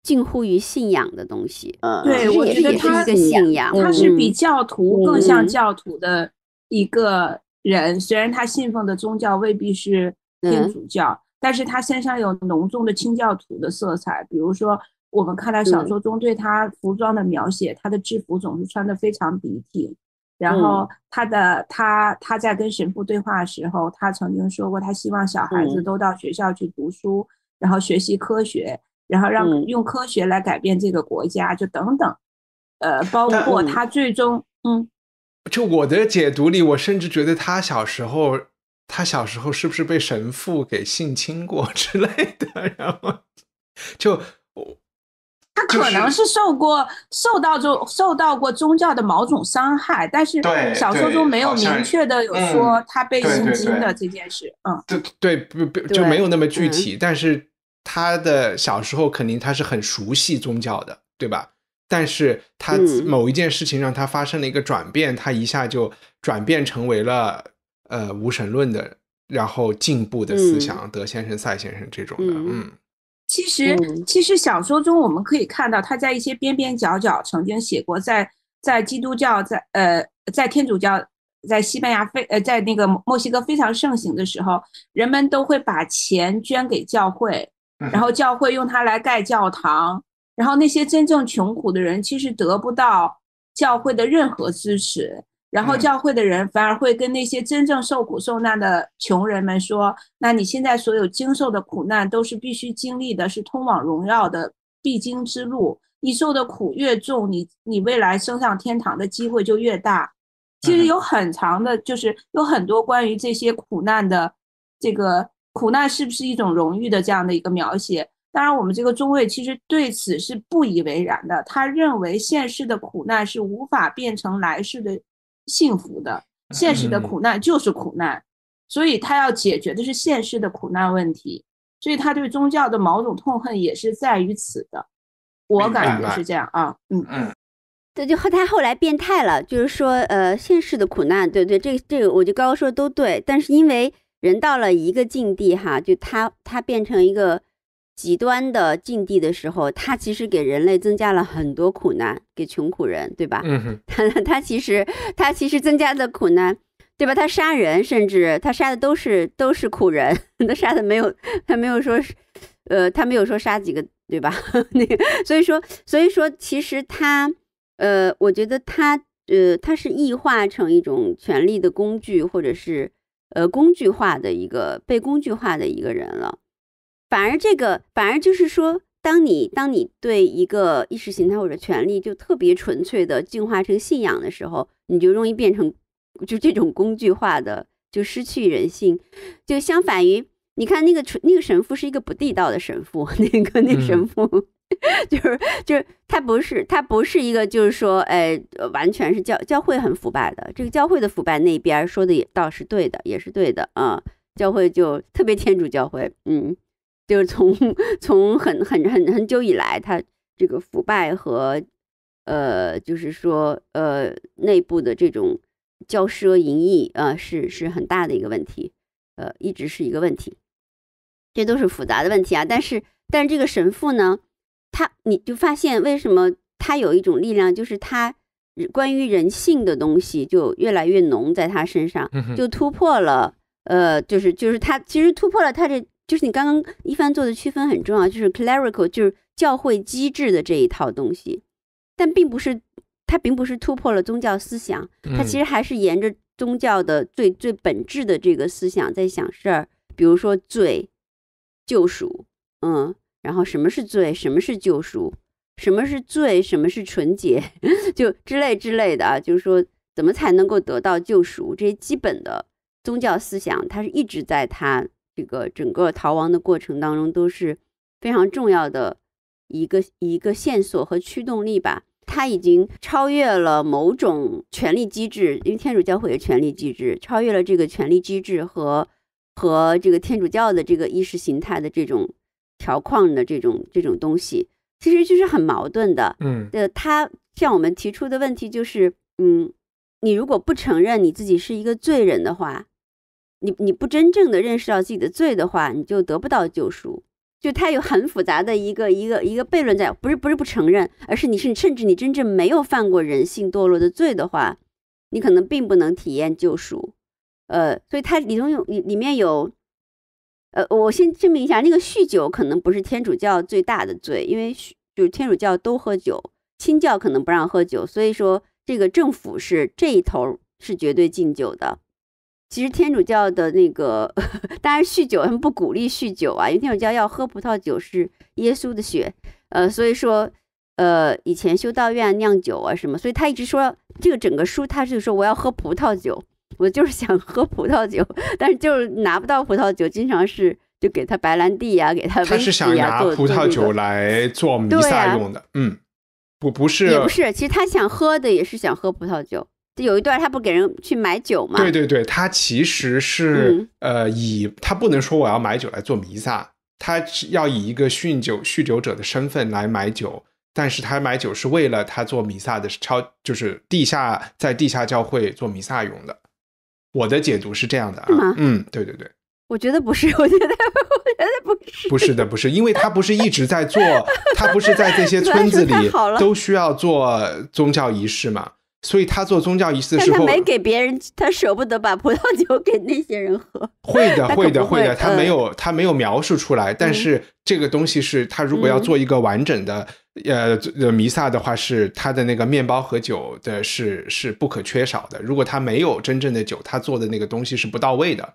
近乎于信仰的东西。嗯，对我觉得他是一个信仰，他是比教徒更像教徒的一个人。虽然他信奉的宗教未必是天主教，但是他身上有浓重的清教徒的色彩。比如说，我们看到小说中对他服装的描写，他的制服总是穿的非常笔挺。然后他的他他在跟神父对话的时候，他曾经说过，他希望小孩子都到学校去读书，然后学习科学，然后让用科学来改变这个国家，就等等，呃，包括他最终，嗯，就我的解读里，我甚至觉得他小时候，他小时候是不是被神父给性侵过之类的，然后就我。他可能是受过受到宗受到过宗教的某种伤害，但是小说中没有明确的有说他被性侵的这件事，嗯，对对，就没有那么具体。但是他的小时候肯定他是很熟悉宗教的，对吧？但是他某一件事情让他发生了一个转变，他一下就转变成为了呃无神论的，然后进步的思想，德先生、赛先生这种的，嗯。其实，其实小说中我们可以看到，他在一些边边角角曾经写过，在在基督教，在呃，在天主教，在西班牙非呃在那个墨西哥非常盛行的时候，人们都会把钱捐给教会，然后教会用它来盖教堂，然后那些真正穷苦的人其实得不到教会的任何支持。然后教会的人反而会跟那些真正受苦受难的穷人们说：“那你现在所有经受的苦难都是必须经历的，是通往荣耀的必经之路。你受的苦越重，你你未来升上天堂的机会就越大。”其实有很长的，就是有很多关于这些苦难的，这个苦难是不是一种荣誉的这样的一个描写？当然，我们这个中尉其实对此是不以为然的。他认为现世的苦难是无法变成来世的。幸福的现实的苦难就是苦难，所以他要解决的是现实的苦难问题，所以他对宗教的某种痛恨也是在于此的。我感觉是这样啊，嗯嗯，对，就和他后来变态了，就是说，呃，现实的苦难，对对，这这个我就刚刚说都对，但是因为人到了一个境地哈，就他他变成一个。极端的境地的时候，他其实给人类增加了很多苦难，给穷苦人，对吧？嗯哼，他 他其实他其实增加的苦难，对吧？他杀人，甚至他杀的都是都是苦人，他 杀的没有他没有说，呃，他没有说杀几个，对吧？那所以说所以说，其实他，呃，我觉得他，呃，他是异化成一种权力的工具，或者是呃工具化的一个被工具化的一个人了。反而这个，反而就是说，当你当你对一个意识形态或者权利就特别纯粹的进化成信仰的时候，你就容易变成就这种工具化的，就失去人性。就相反于你看那个纯那个神父是一个不地道的神父，那个那神父 就是就是他不是他不是一个就是说哎完全是教教会很腐败的，这个教会的腐败那边说的也倒是对的，也是对的啊，教会就特别天主教会，嗯。就是从从很很很很久以来，他这个腐败和呃，就是说呃，内部的这种骄奢淫逸啊，是是很大的一个问题，呃，一直是一个问题。这都是复杂的问题啊。但是，但是这个神父呢，他你就发现为什么他有一种力量，就是他关于人性的东西就越来越浓，在他身上就突破了。呃，就是就是他其实突破了他这。就是你刚刚一帆做的区分很重要，就是 clerical 就是教会机制的这一套东西，但并不是它并不是突破了宗教思想，它其实还是沿着宗教的最最本质的这个思想在想事儿，比如说罪、救赎，嗯，然后什么是罪？什么是救赎？什么是罪？什么是纯洁？就之类之类的啊，就是说怎么才能够得到救赎？这些基本的宗教思想，它是一直在它。这个整个逃亡的过程当中，都是非常重要的一个一个线索和驱动力吧。它已经超越了某种权力机制，因为天主教会有权力机制，超越了这个权力机制和和这个天主教的这个意识形态的这种条框的这种这种东西，其实就是很矛盾的。嗯，呃，他向我们提出的问题就是，嗯，你如果不承认你自己是一个罪人的话。你你不真正的认识到自己的罪的话，你就得不到救赎。就它有很复杂的一个一个一个悖论在，不是不是不承认，而是你是甚至你真正没有犯过人性堕落的罪的话，你可能并不能体验救赎。呃，所以它里头有，你里面有，呃，我先证明一下，那个酗酒可能不是天主教最大的罪，因为就是天主教都喝酒，清教可能不让喝酒，所以说这个政府是这一头是绝对禁酒的。其实天主教的那个，当然酗酒他们不鼓励酗酒啊，因为天主教要喝葡萄酒是耶稣的血，呃，所以说，呃，以前修道院酿酒啊什么，所以他一直说这个整个书，他就说我要喝葡萄酒，我就是想喝葡萄酒，但是就是拿不到葡萄酒，经常是就给他白兰地呀，给他。他是想拿葡萄酒来做弥撒用的，嗯，不不是，也不是，其实他想喝的也是想喝葡萄酒。有一段他不给人去买酒吗？对对对，他其实是呃，以他不能说我要买酒来做弥撒，他要以一个酗酒、酗酒者的身份来买酒，但是他买酒是为了他做弥撒的，超就是地下在地下教会做弥撒用的。我的解读是这样的啊，嗯，对对对，我觉得不是，我觉得我觉得不是，不是的，不是，因为他不是一直在做，他不是在这些 村子里都需要做宗教仪式嘛。所以他做宗教仪式的时候，他没给别人，他舍不得把葡萄酒给那些人喝。会的，会的，会的，他没有，他没有描述出来。但是这个东西是，他如果要做一个完整的，呃，弥撒的话，是他的那个面包和酒的是是不可缺少的。如果他没有真正的酒，他做的那个东西是不到位的。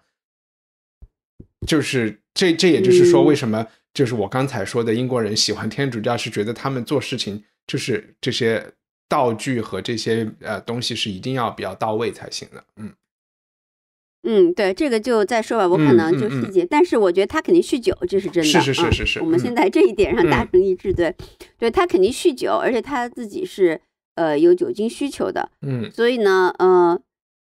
就是这这，也就是说，为什么就是我刚才说的英国人喜欢天主教，是觉得他们做事情就是这些。道具和这些呃东西是一定要比较到位才行的，嗯，嗯，对，这个就再说吧，我可能就细节，但是我觉得他肯定酗酒，这是真的，是是是是是，我们现在这一点上达成一致，对，对他肯定酗酒，而且他自己是呃有酒精需求的，嗯，所以呢，呃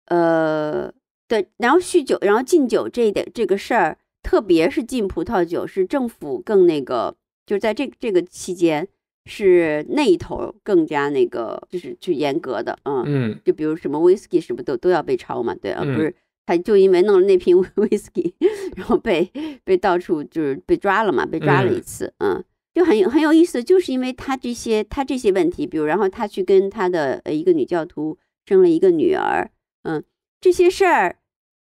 呃，对，然后酗酒，然后敬酒这一点这个事儿，特别是敬葡萄酒，是政府更那个，就是在这这个期间。是那一头更加那个，就是去严格的，嗯嗯，就比如什么威士忌，什么都都要被抄嘛，对啊，不是，他就因为弄了那瓶威士忌，然后被被到处就是被抓了嘛，被抓了一次，嗯，就很很有意思，就是因为他这些他这些问题，比如然后他去跟他的一个女教徒生了一个女儿，嗯，这些事儿，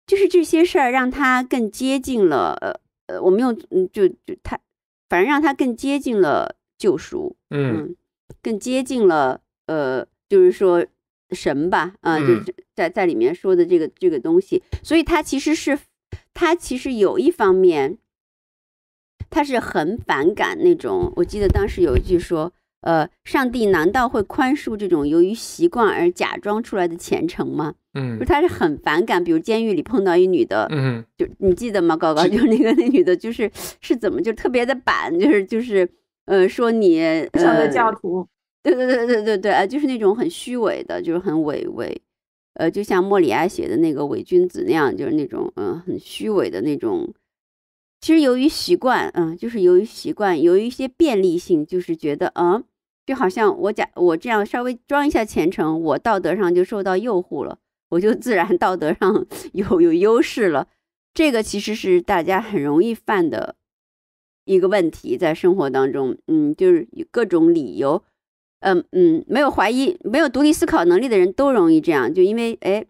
就是这些事儿让他更接近了，呃呃，我们用就就他，反正让他更接近了。救赎，嗯，更接近了，呃，就是说神吧，啊，就是在在里面说的这个这个东西，所以他其实是，他其实有一方面，他是很反感那种。我记得当时有一句说，呃，上帝难道会宽恕这种由于习惯而假装出来的虔诚吗？嗯，他是很反感。比如监狱里碰到一女的，嗯，就你记得吗？高高就是那个那女的，就是是怎么就特别的板，就是就是。呃，说你，呃，教徒，对对对对对对，就是那种很虚伪的，就是很伪伪，呃，就像莫里哀写的那个伪君子那样，就是那种嗯，很虚伪的那种。其实由于习惯，嗯，就是由于习惯，由于一些便利性，就是觉得啊，就好像我假我这样稍微装一下虔诚，我道德上就受到诱惑了，我就自然道德上 有有优势了。这个其实是大家很容易犯的。一个问题，在生活当中，嗯，就是各种理由，嗯嗯，没有怀疑，没有独立思考能力的人，都容易这样。就因为，哎，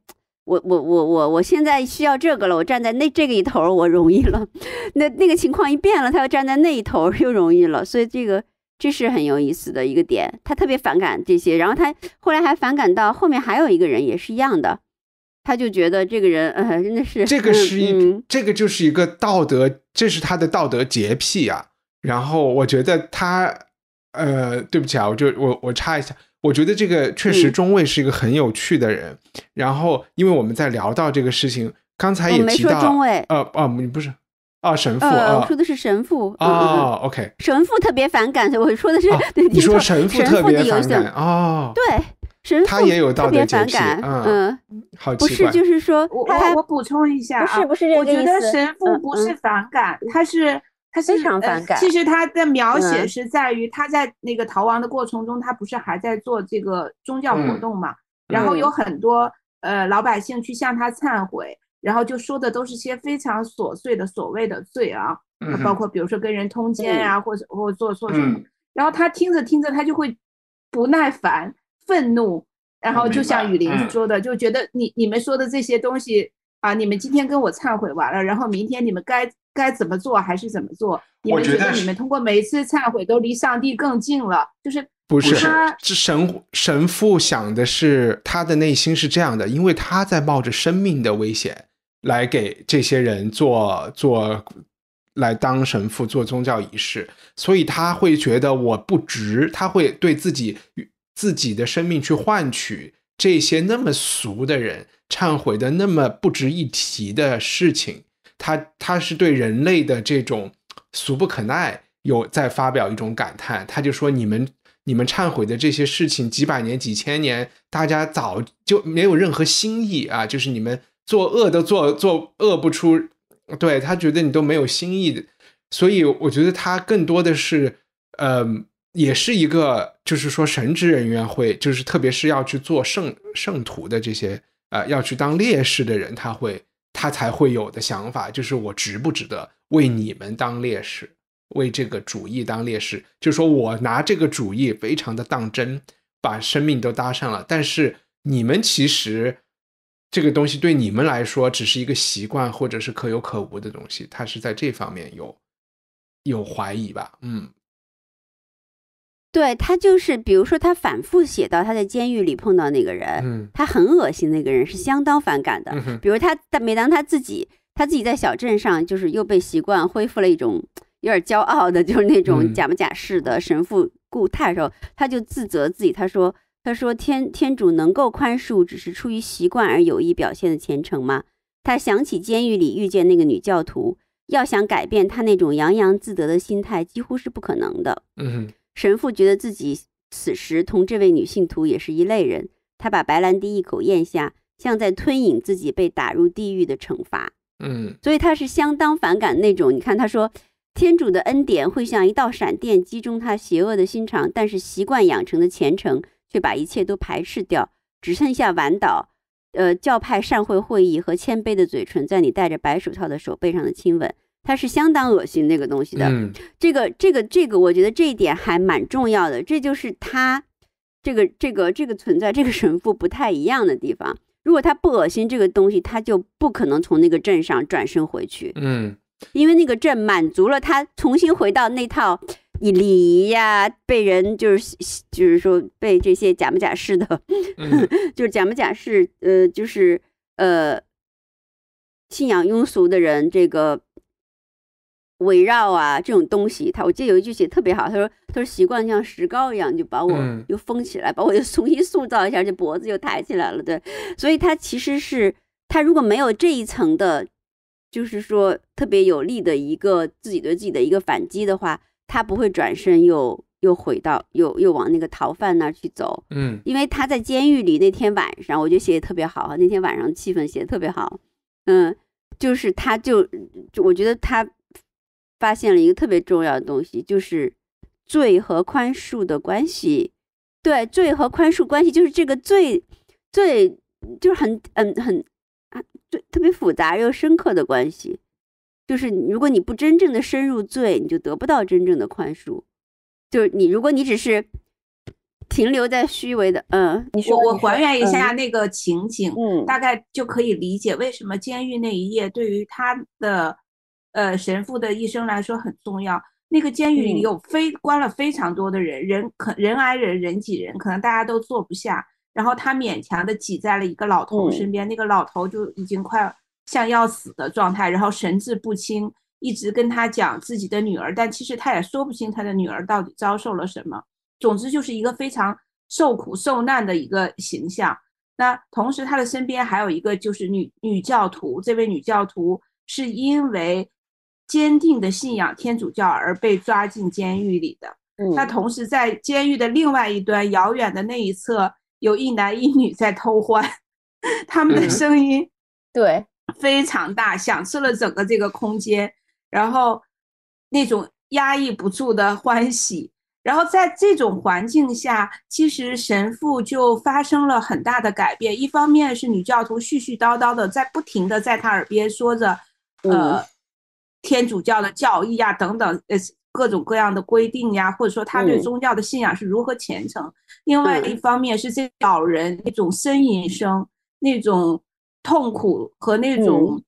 我我我我我现在需要这个了，我站在那这个一头，我容易了。那那个情况一变了，他要站在那一头又容易了。所以这个这是很有意思的一个点，他特别反感这些。然后他后来还反感到后面还有一个人也是一样的。他就觉得这个人，呃，真的是这个是一，这个就是一个道德，这是他的道德洁癖啊。然后我觉得他，呃，对不起啊，我就我我插一下，我觉得这个确实中尉是一个很有趣的人。然后因为我们在聊到这个事情，刚才也提到中尉，呃哦，你不是啊，神父，我说的是神父啊，OK，神父特别反感，我说的是你说神父特别反感啊，对。神父他也有道德洁癖，嗯，好不是，就是说，我我补充一下，不是不是这个意思。我觉得神父不是反感，他是他是非常反感。其实他的描写是在于，他在那个逃亡的过程中，他不是还在做这个宗教活动嘛？然后有很多呃老百姓去向他忏悔，然后就说的都是些非常琐碎的所谓的罪啊，包括比如说跟人通奸啊，或者或做错什么。然后他听着听着，他就会不耐烦。愤怒，然后就像雨林说的，就觉得你你们说的这些东西啊，你们今天跟我忏悔完了，然后明天你们该该怎么做还是怎么做？你们觉得你们通过每一次忏悔都离上帝更近了？就是不是？神神父想的是他的内心是这样的，因为他在冒着生命的危险来给这些人做做，来当神父做宗教仪式，所以他会觉得我不值，他会对自己。自己的生命去换取这些那么俗的人忏悔的那么不值一提的事情，他他是对人类的这种俗不可耐有在发表一种感叹。他就说：“你们你们忏悔的这些事情，几百年、几千年，大家早就没有任何新意啊！就是你们作恶都作作恶不出，对他觉得你都没有新意的。所以我觉得他更多的是，嗯。”也是一个，就是说神职人员会，就是特别是要去做圣圣徒的这些，呃，要去当烈士的人，他会，他才会有的想法，就是我值不值得为你们当烈士，为这个主义当烈士？就说我拿这个主义非常的当真，把生命都搭上了，但是你们其实这个东西对你们来说只是一个习惯，或者是可有可无的东西，他是在这方面有有怀疑吧？嗯。对他就是，比如说，他反复写到他在监狱里碰到那个人，嗯，他很恶心，那个人是相当反感的。比如他，每当他自己，他自己在小镇上，就是又被习惯恢复了一种有点骄傲的，就是那种假模假式的神父固态的时候，他就自责自己。他说：“他说天天主能够宽恕，只是出于习惯而有意表现的虔诚吗？”他想起监狱里遇见那个女教徒，要想改变他那种洋洋自得的心态，几乎是不可能的。嗯神父觉得自己此时同这位女信徒也是一类人，他把白兰地一口咽下，像在吞饮自己被打入地狱的惩罚。嗯，所以他是相当反感那种。你看，他说，天主的恩典会像一道闪电击中他邪恶的心肠，但是习惯养成的虔诚却把一切都排斥掉，只剩下晚祷、呃教派善会会议和谦卑的嘴唇在你戴着白手套的手背上的亲吻。他是相当恶心那个东西的，这个这个这个，我觉得这一点还蛮重要的。这就是他这个这个这个存在这个神父不太一样的地方。如果他不恶心这个东西，他就不可能从那个镇上转身回去。嗯，因为那个镇满足了他重新回到那套以礼仪呀，被人就是就是说被这些假模假式的，就是假模假式，呃，就是呃，信仰庸俗的人这个。围绕啊这种东西，他我记得有一句写特别好，他说他说习惯像石膏一样，就把我又封起来，把我又重新塑造一下，这脖子又抬起来了。对，所以他其实是他如果没有这一层的，就是说特别有力的一个自己对自己的一个反击的话，他不会转身又又回到又又往那个逃犯那去走。嗯，因为他在监狱里那天晚上，我觉得写的特别好哈，那天晚上气氛写的特别好。嗯，就是他就就我觉得他。发现了一个特别重要的东西，就是罪和宽恕的关系。对，罪和宽恕关系就是这个罪，罪就是很嗯很啊，最特别复杂又深刻的关系。就是如果你不真正的深入罪，你就得不到真正的宽恕。就是你如果你只是停留在虚伪的，嗯，我我还原一下那个情景，嗯，大概就可以理解为什么监狱那一页对于他的。呃，神父的一生来说很重要。那个监狱里有非关了非常多的人，人可人挨人人挤人，可能大家都坐不下。然后他勉强的挤在了一个老头身边，那个老头就已经快像要死的状态，然后神志不清，一直跟他讲自己的女儿，但其实他也说不清他的女儿到底遭受了什么。总之就是一个非常受苦受难的一个形象。那同时他的身边还有一个就是女女教徒，这位女教徒是因为。坚定的信仰天主教而被抓进监狱里的，那同时在监狱的另外一端，遥远的那一侧，有一男一女在偷欢，他们的声音对非常大，响彻了整个这个空间，然后那种压抑不住的欢喜，然后在这种环境下，其实神父就发生了很大的改变，一方面是女教徒絮絮叨叨的在不停的在他耳边说着，呃。天主教的教义呀，等等，呃，各种各样的规定呀，或者说他对宗教的信仰是如何虔诚。另外一方面，是这老人那种呻吟声，那种痛苦和那种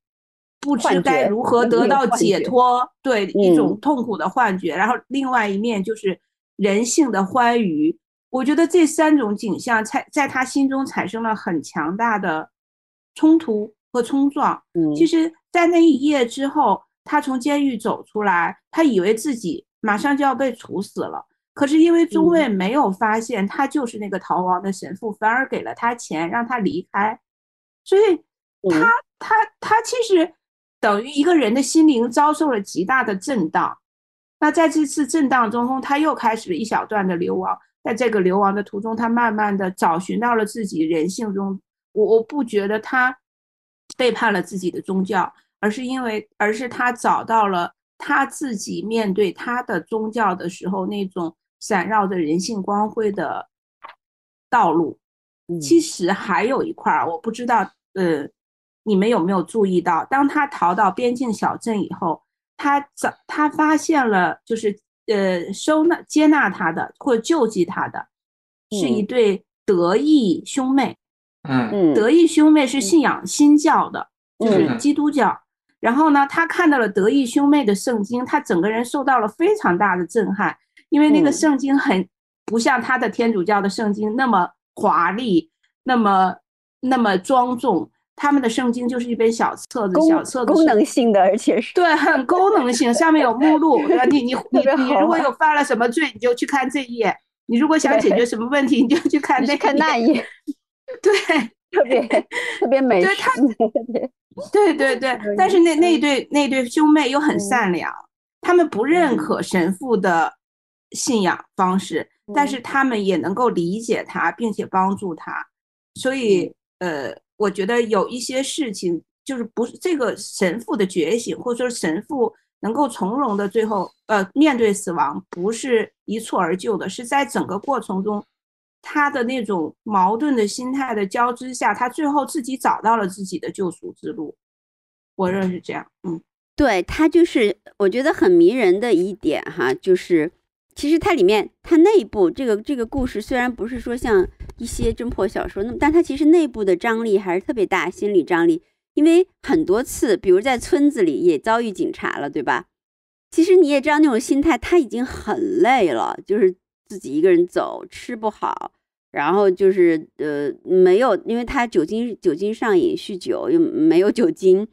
不知该如何得到解脱，对一种痛苦的幻觉。然后另外一面就是人性的欢愉。我觉得这三种景象才在他心中产生了很强大的冲突和冲撞。嗯，其实，在那一夜之后。他从监狱走出来，他以为自己马上就要被处死了。可是因为中尉没有发现他就是那个逃亡的神父，反而给了他钱让他离开。所以，他他他其实等于一个人的心灵遭受了极大的震荡。那在这次震荡中，他又开始了一小段的流亡。在这个流亡的途中，他慢慢的找寻到了自己人性中，我我不觉得他背叛了自己的宗教。而是因为，而是他找到了他自己面对他的宗教的时候那种闪耀着人性光辉的道路。其实还有一块儿，我不知道，呃，你们有没有注意到，当他逃到边境小镇以后，他找他发现了，就是呃，收纳接纳他的或救济他的，是一对德意兄妹。嗯嗯，德意兄妹是信仰新教的，就是基督教。然后呢，他看到了德意兄妹的圣经，他整个人受到了非常大的震撼，因为那个圣经很不像他的天主教的圣经那么华丽，那么那么庄重。他们的圣经就是一本小册子，小册子功能性的，而且是对，很功能性，上面有目录。你你你你，如果有犯了什么罪，你就去看这一页；你如果想解决什么问题，你就去看那那一页。对，特别特别美。对对对，但是那那对那对兄妹又很善良，他们不认可神父的信仰方式，但是他们也能够理解他，并且帮助他。所以呃，我觉得有一些事情就是不是这个神父的觉醒，或者说神父能够从容的最后呃面对死亡，不是一蹴而就的，是在整个过程中。他的那种矛盾的心态的交织下，他最后自己找到了自己的救赎之路，我认为是这样。嗯，对，他就是我觉得很迷人的一点哈，就是其实它里面它内部这个这个故事虽然不是说像一些侦破小说那么，但它其实内部的张力还是特别大，心理张力，因为很多次，比如在村子里也遭遇警察了，对吧？其实你也知道那种心态他已经很累了，就是。自己一个人走，吃不好，然后就是呃没有，因为他酒精酒精上瘾，酗酒又没有酒精，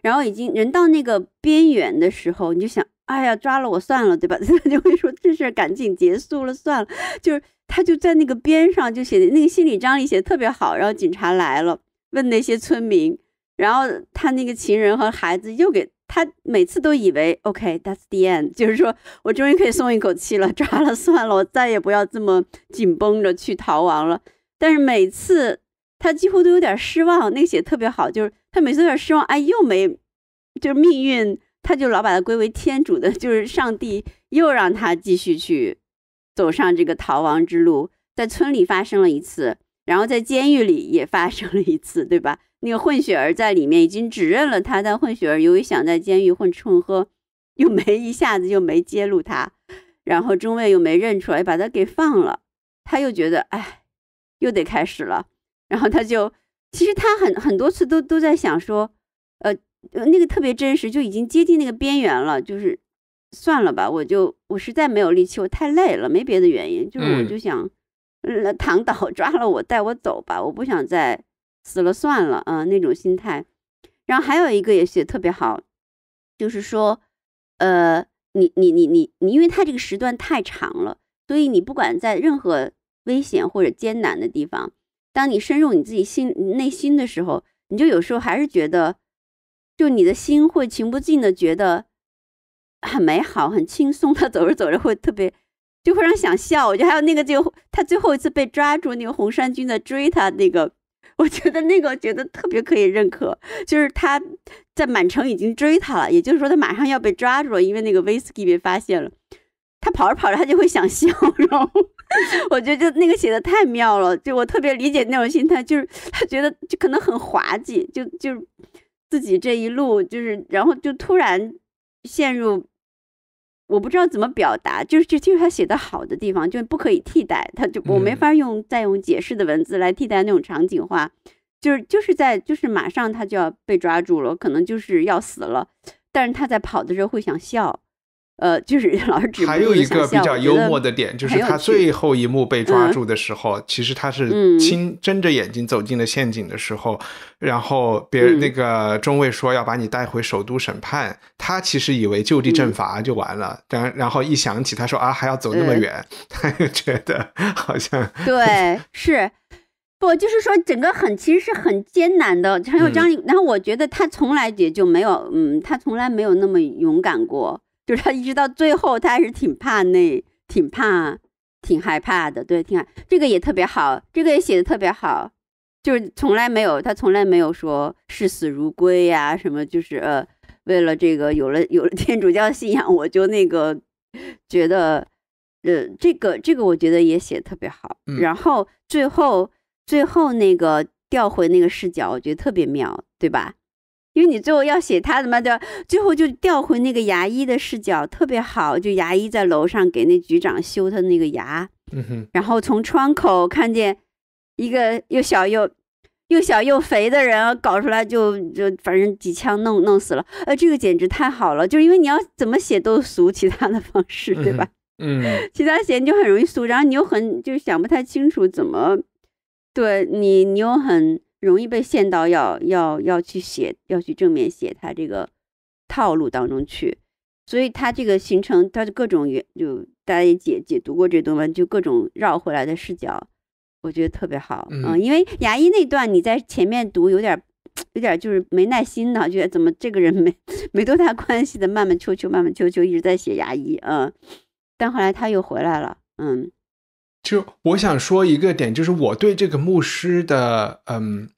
然后已经人到那个边缘的时候，你就想，哎呀，抓了我算了，对吧？就会说这事赶紧结束了算了。就是他就在那个边上，就写的那个心理章里写得特别好。然后警察来了，问那些村民，然后他那个情人和孩子又给。他每次都以为 OK that's the end，就是说我终于可以松一口气了，抓了算了，我再也不要这么紧绷着去逃亡了。但是每次他几乎都有点失望，那个写特别好，就是他每次都有点失望，哎，又没，就是命运，他就老把他归为天主的，就是上帝又让他继续去走上这个逃亡之路，在村里发生了一次，然后在监狱里也发生了一次，对吧？那个混血儿在里面已经指认了他，但混血儿由于想在监狱混吃混喝，又没一下子又没揭露他，然后中尉又没认出来，把他给放了。他又觉得，哎，又得开始了。然后他就，其实他很很多次都都在想说，呃那个特别真实，就已经接近那个边缘了，就是算了吧，我就我实在没有力气，我太累了，没别的原因，就是我就想，嗯，唐导抓了我，带我走吧，我不想再。死了算了啊，那种心态。然后还有一个也写特别好，就是说，呃，你你你你你，因为他这个时段太长了，所以你不管在任何危险或者艰难的地方，当你深入你自己心内心的时候，你就有时候还是觉得，就你的心会情不禁的觉得很美好、很轻松。他 走着走着会特别，就会让想笑。我觉得还有那个就他最后一次被抓住，那个红衫军在追他那个。我觉得那个觉得特别可以认可，就是他在满城已经追他了，也就是说他马上要被抓住了，因为那个威士忌被发现了。他跑着跑着，他就会想笑，然后我觉得就那个写的太妙了，就我特别理解那种心态，就是他觉得就可能很滑稽，就就自己这一路就是，然后就突然陷入。我不知道怎么表达，就是就就是他写的好的地方，就不可以替代。他就我没法用再用解释的文字来替代那种场景化，就是就是在就是马上他就要被抓住了，可能就是要死了，但是他在跑的时候会想笑。呃，就是 老还有一个比较幽默的点，就是他最后一幕被抓住的时候，其实他是亲睁着眼睛走进了陷阱的时候，然后别那个中尉说要把你带回首都审判，他其实以为就地正法就完了，然然后一想起他说啊还要走那么远，他又觉得好像对 是不就是说整个很其实是很艰难的，然有张毅，然后我觉得他从来也就没有嗯，他从来没有那么勇敢过。就是他一直到最后，他还是挺怕那，挺怕，挺害怕的。对，挺这个也特别好，这个也写的特别好。就是从来没有，他从来没有说视死如归呀，什么就是呃，为了这个有了有了天主教信仰，我就那个觉得，呃，这个这个我觉得也写特别好。然后最后最后那个调回那个视角，我觉得特别妙，对吧？因为你最后要写他嘛，对吧？最后就调回那个牙医的视角，特别好。就牙医在楼上给那局长修他那个牙，然后从窗口看见一个又小又又小又肥的人搞出来，就就反正几枪弄弄死了。呃，这个简直太好了。就是因为你要怎么写都俗，其他的方式对吧？嗯，其他写你就很容易俗，然后你又很就是想不太清楚怎么对你，你又很。容易被陷到要要要去写要去正面写他这个套路当中去，所以他这个形成他的各种原就大家也解解读过这段文，就各种绕回来的视角，我觉得特别好嗯因为牙医那段你在前面读有点有点就是没耐心的，觉得怎么这个人没没多大关系的，慢慢秋秋，慢慢秋秋一直在写牙医嗯，但后来他又回来了，嗯。就我想说一个点，就是我对这个牧师的嗯。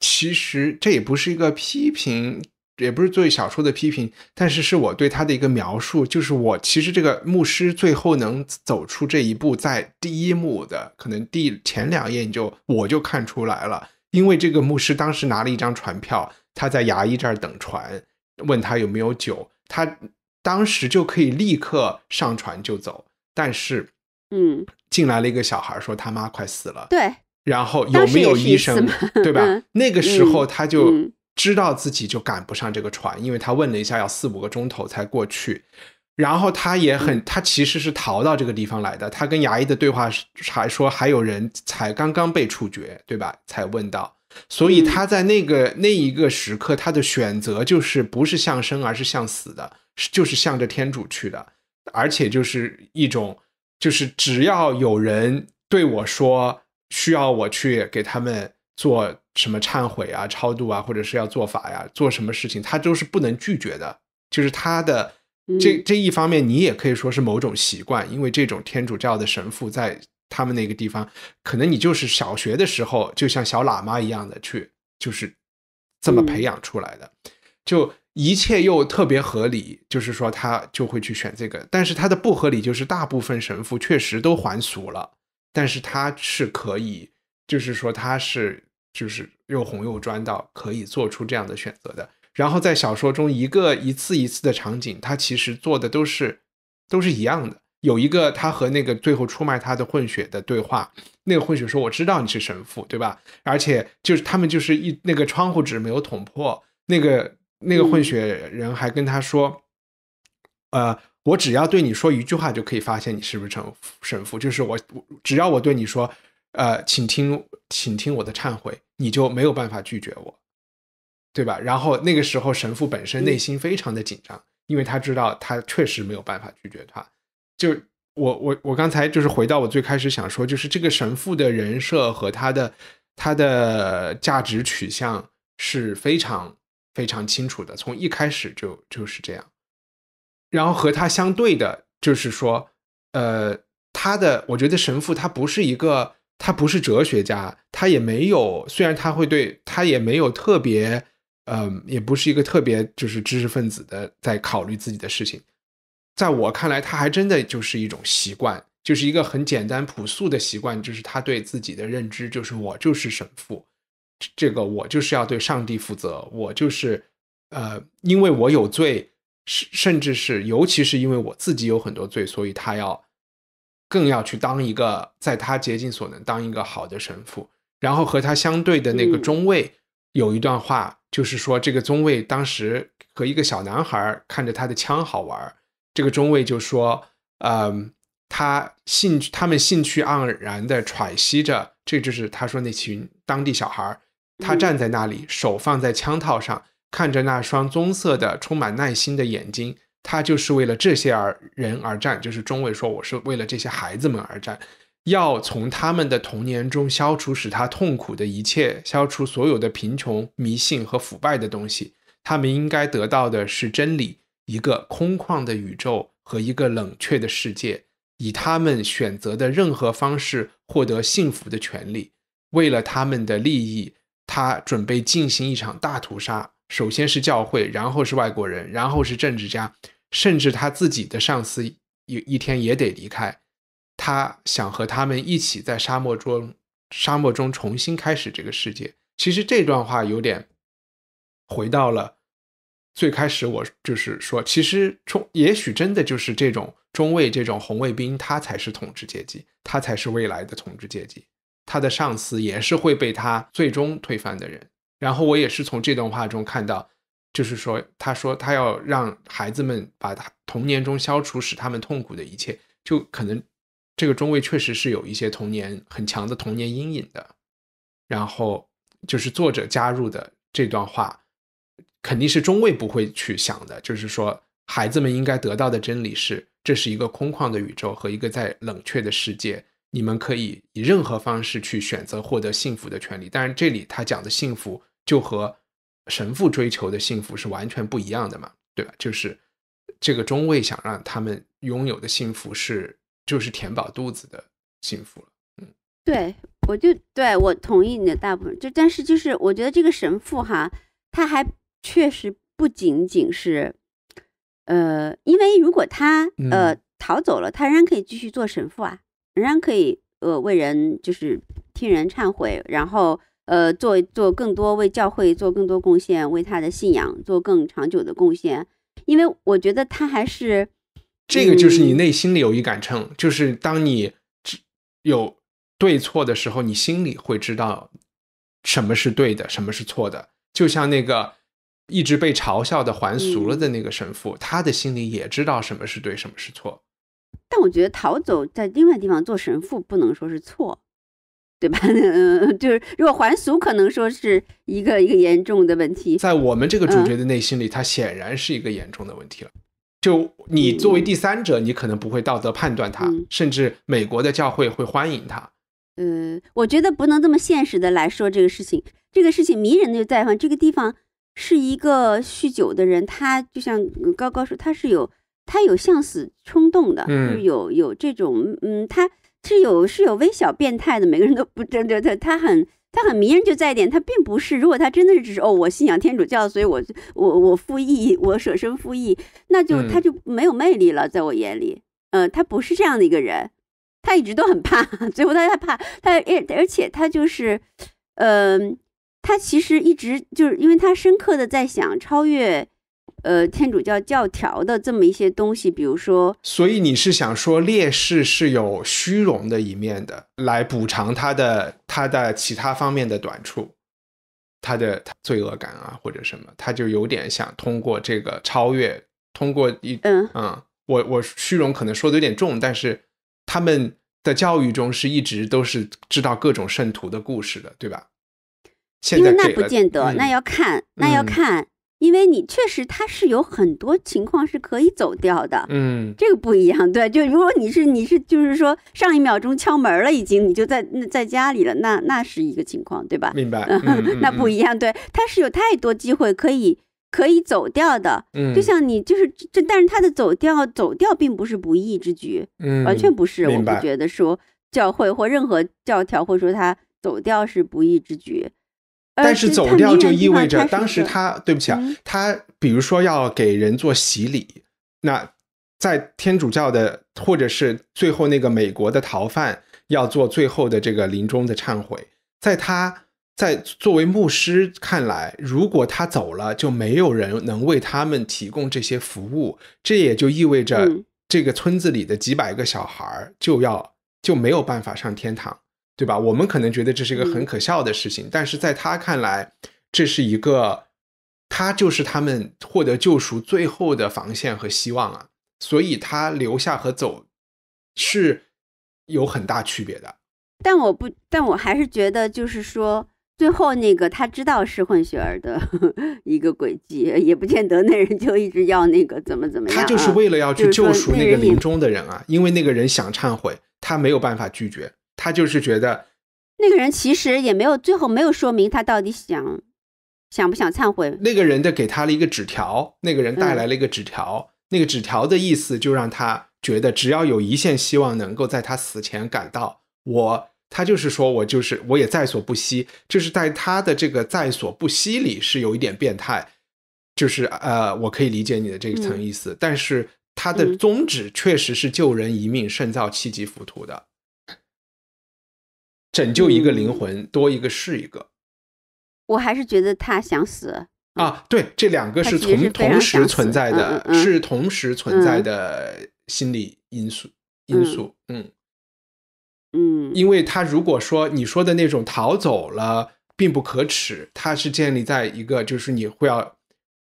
其实这也不是一个批评，也不是对小说的批评，但是是我对他的一个描述，就是我其实这个牧师最后能走出这一步，在第一幕的可能第前两页你就我就看出来了，因为这个牧师当时拿了一张船票，他在牙医这儿等船，问他有没有酒，他当时就可以立刻上船就走，但是嗯，进来了一个小孩说他妈快死了，对。然后有没有医生，对吧？那个时候他就知道自己就赶不上这个船，因为他问了一下，要四五个钟头才过去。然后他也很，他其实是逃到这个地方来的。他跟牙医的对话是还说还有人才刚刚被处决，对吧？才问到，所以他在那个那一个时刻，他的选择就是不是向生，而是向死的，就是向着天主去的，而且就是一种就是只要有人对我说。需要我去给他们做什么忏悔啊、超度啊，或者是要做法呀、做什么事情，他都是不能拒绝的。就是他的这这一方面，你也可以说是某种习惯，因为这种天主教的神父在他们那个地方，可能你就是小学的时候，就像小喇嘛一样的去，就是这么培养出来的。就一切又特别合理，就是说他就会去选这个，但是他的不合理就是大部分神父确实都还俗了。但是他是可以，就是说他是就是又红又专到可以做出这样的选择的。然后在小说中，一个一次一次的场景，他其实做的都是都是一样的。有一个他和那个最后出卖他的混血的对话，那个混血说：“我知道你是神父，对吧？”而且就是他们就是一那个窗户纸没有捅破，那个那个混血人还跟他说：“呃。”我只要对你说一句话，就可以发现你是不是成神父。就是我，只要我对你说，呃，请听，请听我的忏悔，你就没有办法拒绝我，对吧？然后那个时候，神父本身内心非常的紧张，因为他知道他确实没有办法拒绝他。就我，我，我刚才就是回到我最开始想说，就是这个神父的人设和他的他的价值取向是非常非常清楚的，从一开始就就是这样。然后和他相对的就是说，呃，他的我觉得神父他不是一个，他不是哲学家，他也没有，虽然他会对他也没有特别，嗯，也不是一个特别就是知识分子的在考虑自己的事情。在我看来，他还真的就是一种习惯，就是一个很简单朴素的习惯，就是他对自己的认知，就是我就是神父，这个我就是要对上帝负责，我就是，呃，因为我有罪。甚甚至是，尤其是因为我自己有很多罪，所以他要更要去当一个，在他竭尽所能当一个好的神父。然后和他相对的那个中尉有一段话，就是说这个中尉当时和一个小男孩看着他的枪好玩，这个中尉就说：“嗯，他兴趣他们兴趣盎然的喘息着，这就是他说那群当地小孩他站在那里，手放在枪套上。”看着那双棕色的、充满耐心的眼睛，他就是为了这些而人而战。就是中尉说：“我是为了这些孩子们而战，要从他们的童年中消除使他痛苦的一切，消除所有的贫穷、迷信和腐败的东西。他们应该得到的是真理、一个空旷的宇宙和一个冷却的世界，以他们选择的任何方式获得幸福的权利。为了他们的利益，他准备进行一场大屠杀。”首先是教会，然后是外国人，然后是政治家，甚至他自己的上司一一天也得离开。他想和他们一起在沙漠中沙漠中重新开始这个世界。其实这段话有点回到了最开始，我就是说，其实中也许真的就是这种中尉这种红卫兵，他才是统治阶级，他才是未来的统治阶级。他的上司也是会被他最终推翻的人。然后我也是从这段话中看到，就是说，他说他要让孩子们把他童年中消除，使他们痛苦的一切，就可能这个中尉确实是有一些童年很强的童年阴影的。然后就是作者加入的这段话，肯定是中尉不会去想的，就是说，孩子们应该得到的真理是，这是一个空旷的宇宙和一个在冷却的世界。你们可以以任何方式去选择获得幸福的权利，但是这里他讲的幸福就和神父追求的幸福是完全不一样的嘛，对吧？就是这个中尉想让他们拥有的幸福是就是填饱肚子的幸福了，嗯，对，我就对我同意你的大部分，就但是就是我觉得这个神父哈，他还确实不仅仅是，呃，因为如果他呃逃走了，他仍然可以继续做神父啊。仍然可以，呃，为人就是听人忏悔，然后，呃，做做更多为教会做更多贡献，为他的信仰做更长久的贡献。因为我觉得他还是，这个就是你内心里有一杆秤，就是当你有对错的时候，你心里会知道什么是对的，什么是错的。就像那个一直被嘲笑的还俗了的那个神父，他的心里也知道什么是对，什么是错。但我觉得逃走在另外地方做神父不能说是错，对吧？嗯，就是如果还俗，可能说是一个一个严重的问题。在我们这个主角的内心里，他显然是一个严重的问题了。就你作为第三者，你可能不会道德判断他，甚至美国的教会会欢迎他。呃，我觉得不能这么现实的来说这个事情。这个事情迷人的就在方，这个地方是一个酗酒的人，他就像高高说，他是有。他有向死冲动的，就是有有这种，嗯，他是有是有微小变态的。每个人都不，对对对，他很他很迷人就在一点，他并不是，如果他真的是只是哦，我信仰天主教，所以我我我复义，我舍身复义，那就他就没有魅力了，在我眼里，嗯，他不是这样的一个人，他一直都很怕，最后他害怕，他而而且他就是，嗯，他其实一直就是因为他深刻的在想超越。呃，天主教教条的这么一些东西，比如说，所以你是想说，烈士是有虚荣的一面的，来补偿他的他的其他方面的短处，他的罪恶感啊，或者什么，他就有点想通过这个超越，通过一嗯，我我虚荣可能说的有点重，但是他们的教育中是一直都是知道各种圣徒的故事的，对吧？因为那不见得，那要看，那要看。因为你确实，他是有很多情况是可以走掉的，嗯，这个不一样，对，就如果你是你是就是说上一秒钟敲门了，已经你就在在家里了，那那是一个情况，对吧？明白，那不一样，对，他是有太多机会可以可以走掉的，嗯，就像你就是这，但是他的走掉走掉并不是不义之举，嗯，完全不是，我不觉得说教会或任何教条，或者说他走掉是不义之举，但是走掉就意味着当时他对不起啊，他比如说要给人做洗礼，那在天主教的或者是最后那个美国的逃犯要做最后的这个临终的忏悔，在他，在作为牧师看来，如果他走了，就没有人能为他们提供这些服务，这也就意味着这个村子里的几百个小孩儿就要就没有办法上天堂。对吧？我们可能觉得这是一个很可笑的事情，但是在他看来，这是一个他就是他们获得救赎最后的防线和希望啊。所以，他留下和走是有很大区别的。但我不，但我还是觉得，就是说，最后那个他知道是混血儿的 一个轨迹，也不见得那人就一直要那个怎么怎么样。他就是为了要去救赎那个临终的人啊，因为那个人想忏悔，他没有办法拒绝。他就是觉得那个人其实也没有最后没有说明他到底想想不想忏悔。那个人的给他了一个纸条，那个人带来了一个纸条，那个纸条的意思就让他觉得只要有一线希望能够在他死前赶到，我他就是说我就是我也在所不惜，就是在他的这个在所不惜里是有一点变态，就是呃我可以理解你的这一层意思，但是他的宗旨确实是救人一命胜造七级浮屠的。拯救一个灵魂，多一个是一个。我还是觉得他想死啊！对，这两个是同同时存在的，是同时存在的心理因素因素。嗯嗯，因为他如果说你说的那种逃走了，并不可耻，他是建立在一个就是你会要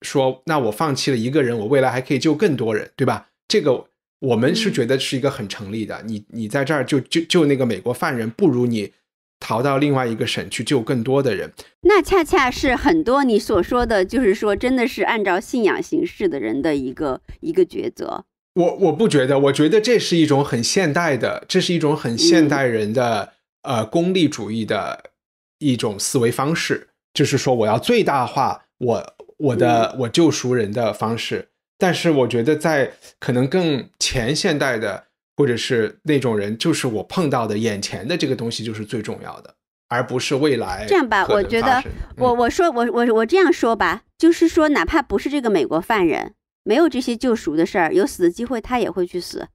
说，那我放弃了一个人，我未来还可以救更多人，对吧？这个。我们是觉得是一个很成立的，你你在这儿就就就那个美国犯人，不如你逃到另外一个省去救更多的人。那恰恰是很多你所说的，就是说真的是按照信仰行事的人的一个一个抉择。我我不觉得，我觉得这是一种很现代的，这是一种很现代人的、呃功利主义的一种思维方式，就是说我要最大化我我的我救赎人的方式。但是我觉得，在可能更前现代的，或者是那种人，就是我碰到的眼前的这个东西就是最重要的，而不是未来。这样吧，我觉得我我说我我我这样说吧，就是说哪怕不是这个美国犯人，没有这些救赎的事儿，有死的机会他也会去死。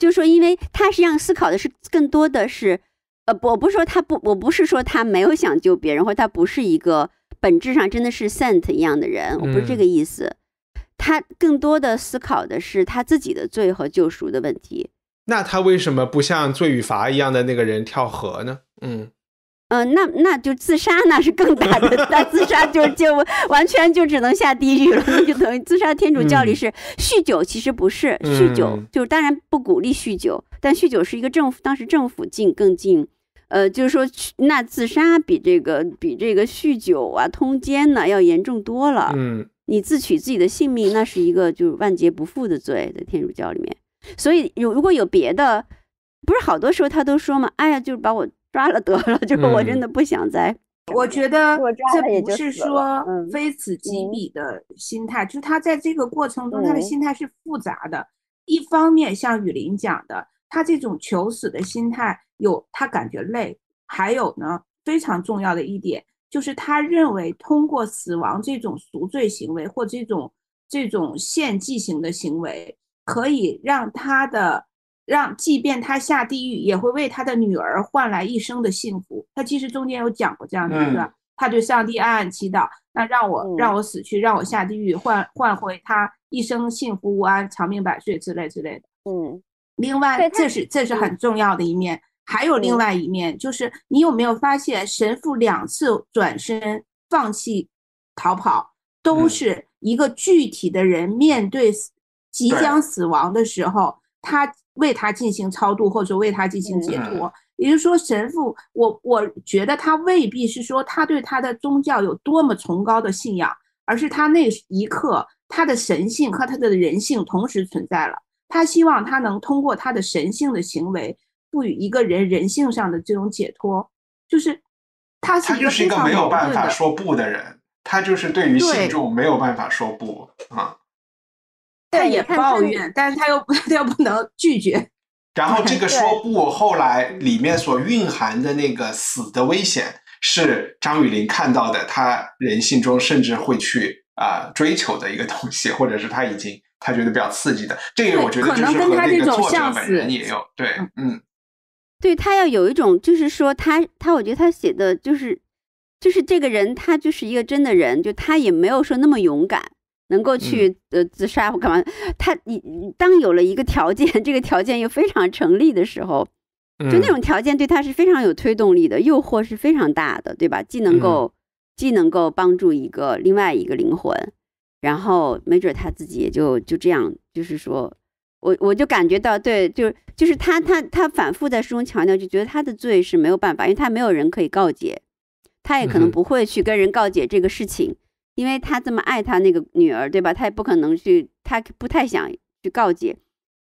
就说，因为他实际上思考的是更多的是，呃，我不是说他不，我不是说他没有想救别人，或者他不是一个本质上真的是 saint 一样的人，我不是这个意思。他更多的思考的是他自己的罪和救赎的问题。那他为什么不像罪与罚一样的那个人跳河呢？嗯，嗯，那那就自杀，那是更大的。那自杀就是就完全就只能下地狱了，那就等于自杀。天主教里是酗酒，其实不是酗酒，就当然不鼓励酗酒，但酗酒是一个政府当时政府禁更禁。呃，就是说那自杀比这个比这个酗酒啊、通奸呢要严重多了。嗯。你自取自己的性命，那是一个就是万劫不复的罪，在天主教里面。所以，有如果有别的，不是好多时候他都说嘛，哎呀，就是把我抓了得了，就是我真的不想再。我觉得这不是说非此即彼的心态，就他在这个过程中，他的心态是复杂的。一方面，像雨林讲的，他这种求死的心态，有他感觉累，还有呢，非常重要的一点。就是他认为通过死亡这种赎罪行为或这种这种献祭型的行为，可以让他的让，即便他下地狱，也会为他的女儿换来一生的幸福。他其实中间有讲过这样的一个，他对上帝暗暗祈祷，那让我让我死去，让我下地狱，换换回他一生幸福无安、长命百岁之类之类的。嗯，另外这是这是很重要的一面。还有另外一面，就是你有没有发现，神父两次转身放弃逃跑，都是一个具体的人面对即将死亡的时候，他为他进行超度或者为他进行解脱。也就是说，神父，我我觉得他未必是说他对他的宗教有多么崇高的信仰，而是他那一刻他的神性和他的人性同时存在了。他希望他能通过他的神性的行为。赋予一个人人性上的这种解脱，就是他他就是一个没有办法说不的人，他就是对于信众没有办法说不啊。他也抱怨，但是他又他又不能拒绝。然后这个说不，后来里面所蕴含的那个死的危险，是张雨林看到的，他人性中甚至会去啊追求的一个东西，或者是他已经他觉得比较刺激的。这个我觉得可能跟他那个作者本人也有对嗯。对他要有一种，就是说他他，我觉得他写的，就是就是这个人，他就是一个真的人，就他也没有说那么勇敢，能够去呃自杀或干嘛。他你当有了一个条件，这个条件又非常成立的时候，就那种条件对他是非常有推动力的，诱惑是非常大的，对吧？既能够既能够帮助一个另外一个灵魂，然后没准他自己也就就这样，就是说。我我就感觉到，对，就是就是他他他反复在书中强调，就觉得他的罪是没有办法，因为他没有人可以告解，他也可能不会去跟人告解这个事情，因为他这么爱他那个女儿，对吧？他也不可能去，他不太想去告解。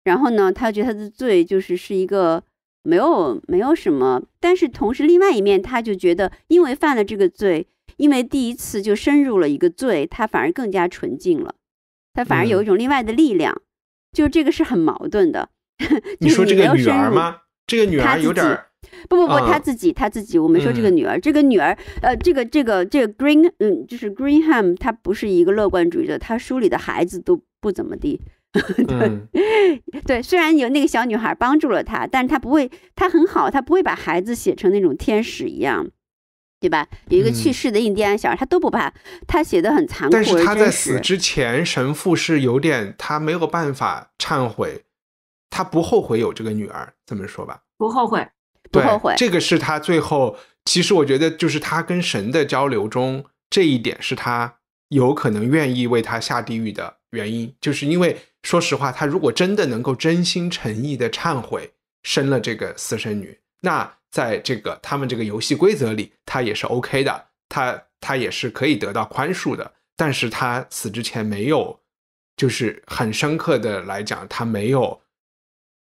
然后呢，他觉得他的罪就是是一个没有没有什么，但是同时另外一面，他就觉得因为犯了这个罪，因为第一次就深入了一个罪，他反而更加纯净了，他反而有一种另外的力量。就这个是很矛盾的。你说这个女儿吗？这个女儿有点儿。不不不，他自己他自己。我没说这个女儿，这个女儿，呃，这个这个这个 Green，嗯，就是 Greenham，他不是一个乐观主义者，他书里的孩子都不怎么地。对对，虽然有那个小女孩帮助了他，但他不会，他很好，他不会把孩子写成那种天使一样。对吧？有一个去世的印第安小孩，他都不怕，他写的很残酷。但是他在死之前，神父是有点他没有办法忏悔，他不后悔有这个女儿，这么说吧，不后悔，不后悔。这个是他最后，其实我觉得就是他跟神的交流中，这一点是他有可能愿意为他下地狱的原因，就是因为说实话，他如果真的能够真心诚意的忏悔，生了这个私生女，那。在这个他们这个游戏规则里，他也是 OK 的，他他也是可以得到宽恕的。但是他死之前没有，就是很深刻的来讲，他没有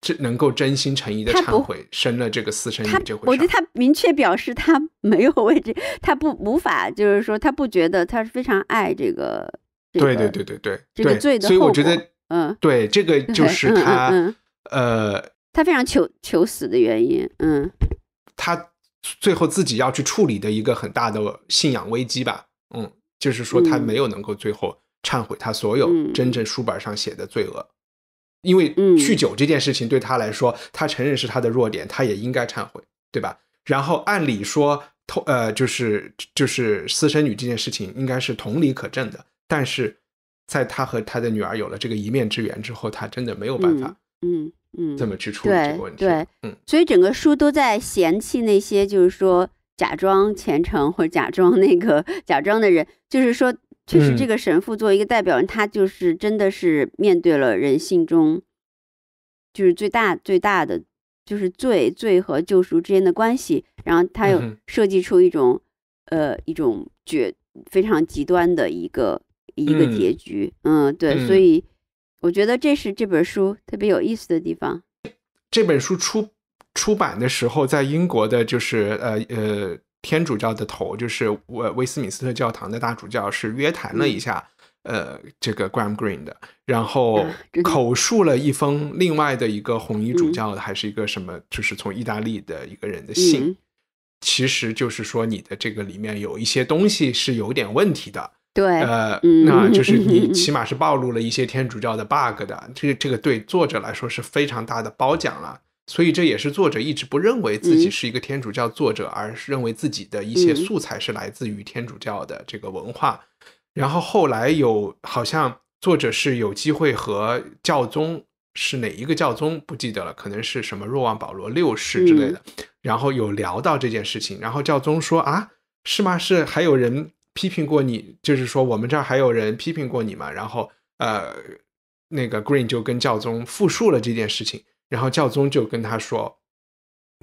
这能够真心诚意的忏悔，生了这个私生女这回。我觉得他明确表示他 没有为这，他不无法就是说他不觉得他是非常爱这个。对对对对对，这个罪的。所以我觉得，嗯，对，这个就是他，呃，他非常求求死的原因，嗯。他最后自己要去处理的一个很大的信仰危机吧，嗯，就是说他没有能够最后忏悔他所有真正书本上写的罪恶，因为酗酒这件事情对他来说，他承认是他的弱点，他也应该忏悔，对吧？然后按理说，偷呃，就是就是私生女这件事情应该是同理可证的，但是在他和他的女儿有了这个一面之缘之后，他真的没有办法，嗯。嗯，怎么去处理这个问题？对，嗯，所以整个书都在嫌弃那些，就是说假装虔诚或者假装那个假装的人，就是说，确实这个神父作为一个代表人，他就是真的是面对了人性中，就是最大最大的，就是罪罪和救赎之间的关系，然后他又设计出一种，呃，一种绝非常极端的一个一个结局，嗯，对，所以。我觉得这是这本书特别有意思的地方。这本书出出版的时候，在英国的就是呃呃天主教的头，就是威威斯敏斯特教堂的大主教是约谈了一下呃这个 Graham g r e e n 的，然后口述了一封另外的一个红衣主教的还是一个什么，就是从意大利的一个人的信，其实就是说你的这个里面有一些东西是有点问题的。对，呃，那就是你起码是暴露了一些天主教的 bug 的，这个、这个对作者来说是非常大的褒奖了，所以这也是作者一直不认为自己是一个天主教作者，而是认为自己的一些素材是来自于天主教的这个文化。然后后来有好像作者是有机会和教宗是哪一个教宗不记得了，可能是什么若望保罗六世之类的，然后有聊到这件事情，然后教宗说啊，是吗？是还有人。批评过你，就是说我们这儿还有人批评过你嘛？然后，呃，那个 Green 就跟教宗复述了这件事情，然后教宗就跟他说，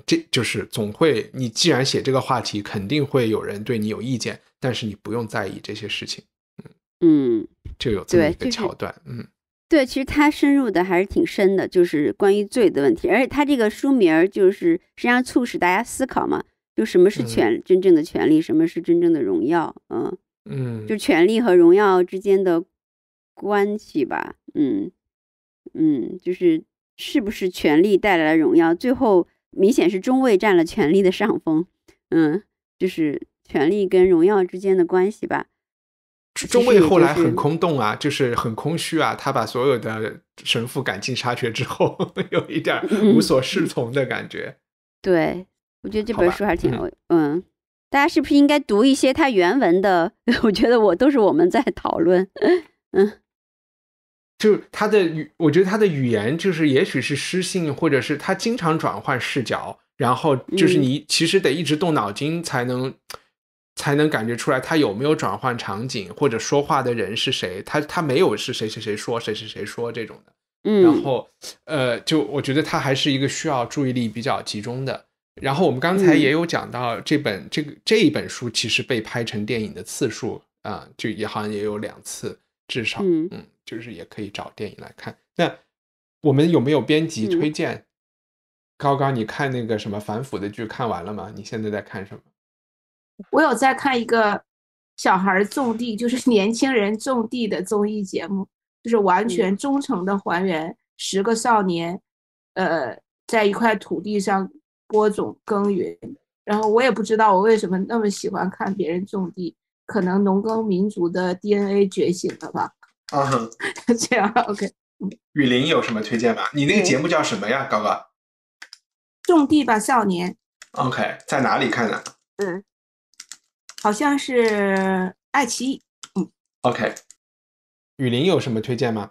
这就是总会，你既然写这个话题，肯定会有人对你有意见，但是你不用在意这些事情。嗯就有这么一个桥段。嗯，对，其实他深入的还是挺深的，就是关于罪的问题，而且他这个书名儿就是实际上促使大家思考嘛。就什么是权真正的权利，什么是真正的荣耀？嗯嗯，就权利和荣耀之间的关系吧。嗯嗯，就是是不是权利带来了荣耀？最后明显是中尉占了权利的上风。嗯，就是权利跟荣耀之间的关系吧。中尉后来很空洞啊，就是很空虚啊。他把所有的神父赶尽杀绝之后，有一点无所适从的感觉。对。我觉得这本书还是挺，嗯，大家是不是应该读一些他原文的？我觉得我都是我们在讨论，嗯，就他的语，我觉得他的语言就是，也许是诗性，或者是他经常转换视角，然后就是你其实得一直动脑筋才能才能感觉出来他有没有转换场景或者说话的人是谁。他他没有是谁谁谁说谁谁谁说这种的，嗯，然后呃，就我觉得他还是一个需要注意力比较集中的。然后我们刚才也有讲到，这本这个这一本书其实被拍成电影的次数啊，就也好像也有两次，至少，嗯，就是也可以找电影来看。那我们有没有编辑推荐？刚刚你看那个什么反腐的剧看完了吗？你现在在看什么？我有在看一个小孩种地，就是 年轻人种地的综艺节目，就是完全忠诚的还原十个少年，呃，在一块土地上。播种耕耘，然后我也不知道我为什么那么喜欢看别人种地，可能农耕民族的 DNA 觉醒了吧。啊，这样 OK。雨林有什么推荐吗？你那个节目叫什么呀，高哥？种地吧少年。OK，在哪里看的？嗯，好像是爱奇艺。嗯，OK。雨林有什么推荐吗？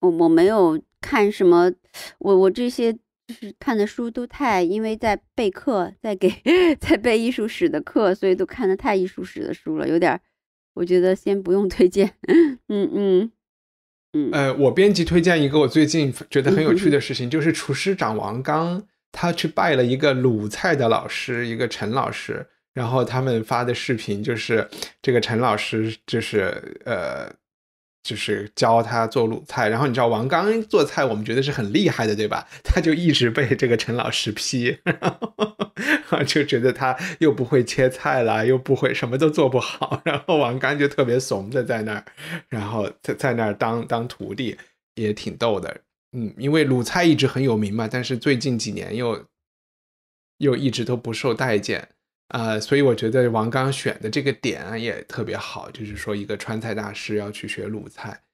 我我没有看什么，我我这些。就是看的书都太，因为在备课，在给 在备艺术史的课，所以都看的太艺术史的书了，有点，我觉得先不用推荐。嗯嗯嗯。呃，我编辑推荐一个我最近觉得很有趣的事情，就是厨师长王刚他去拜了一个鲁菜的老师，一个陈老师，然后他们发的视频就是这个陈老师就是呃。就是教他做鲁菜，然后你知道王刚做菜，我们觉得是很厉害的，对吧？他就一直被这个陈老师批，就觉得他又不会切菜了，又不会什么都做不好，然后王刚就特别怂的在那儿，然后在在那儿当当徒弟也挺逗的，嗯，因为鲁菜一直很有名嘛，但是最近几年又又一直都不受待见。呃，所以我觉得王刚选的这个点也特别好，就是说一个川菜大师要去学鲁菜。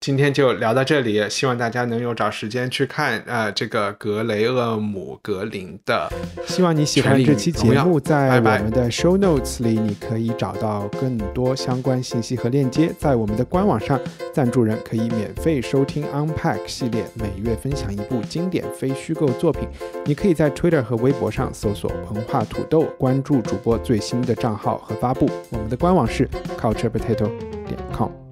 今天就聊到这里，希望大家能有找时间去看呃这个格雷厄姆格林的。希望你喜欢这期节目，在我们的 show notes 里你可以找到更多相关信息和链接，在我们的官网上，赞助人可以免费收听 unpack 系列，每月分享一部经典非虚构作品。你可以在 Twitter 和微博上搜索“膨化土豆”，关注主播最新的账号和发布。我们的官网是 culturepotato 点 com。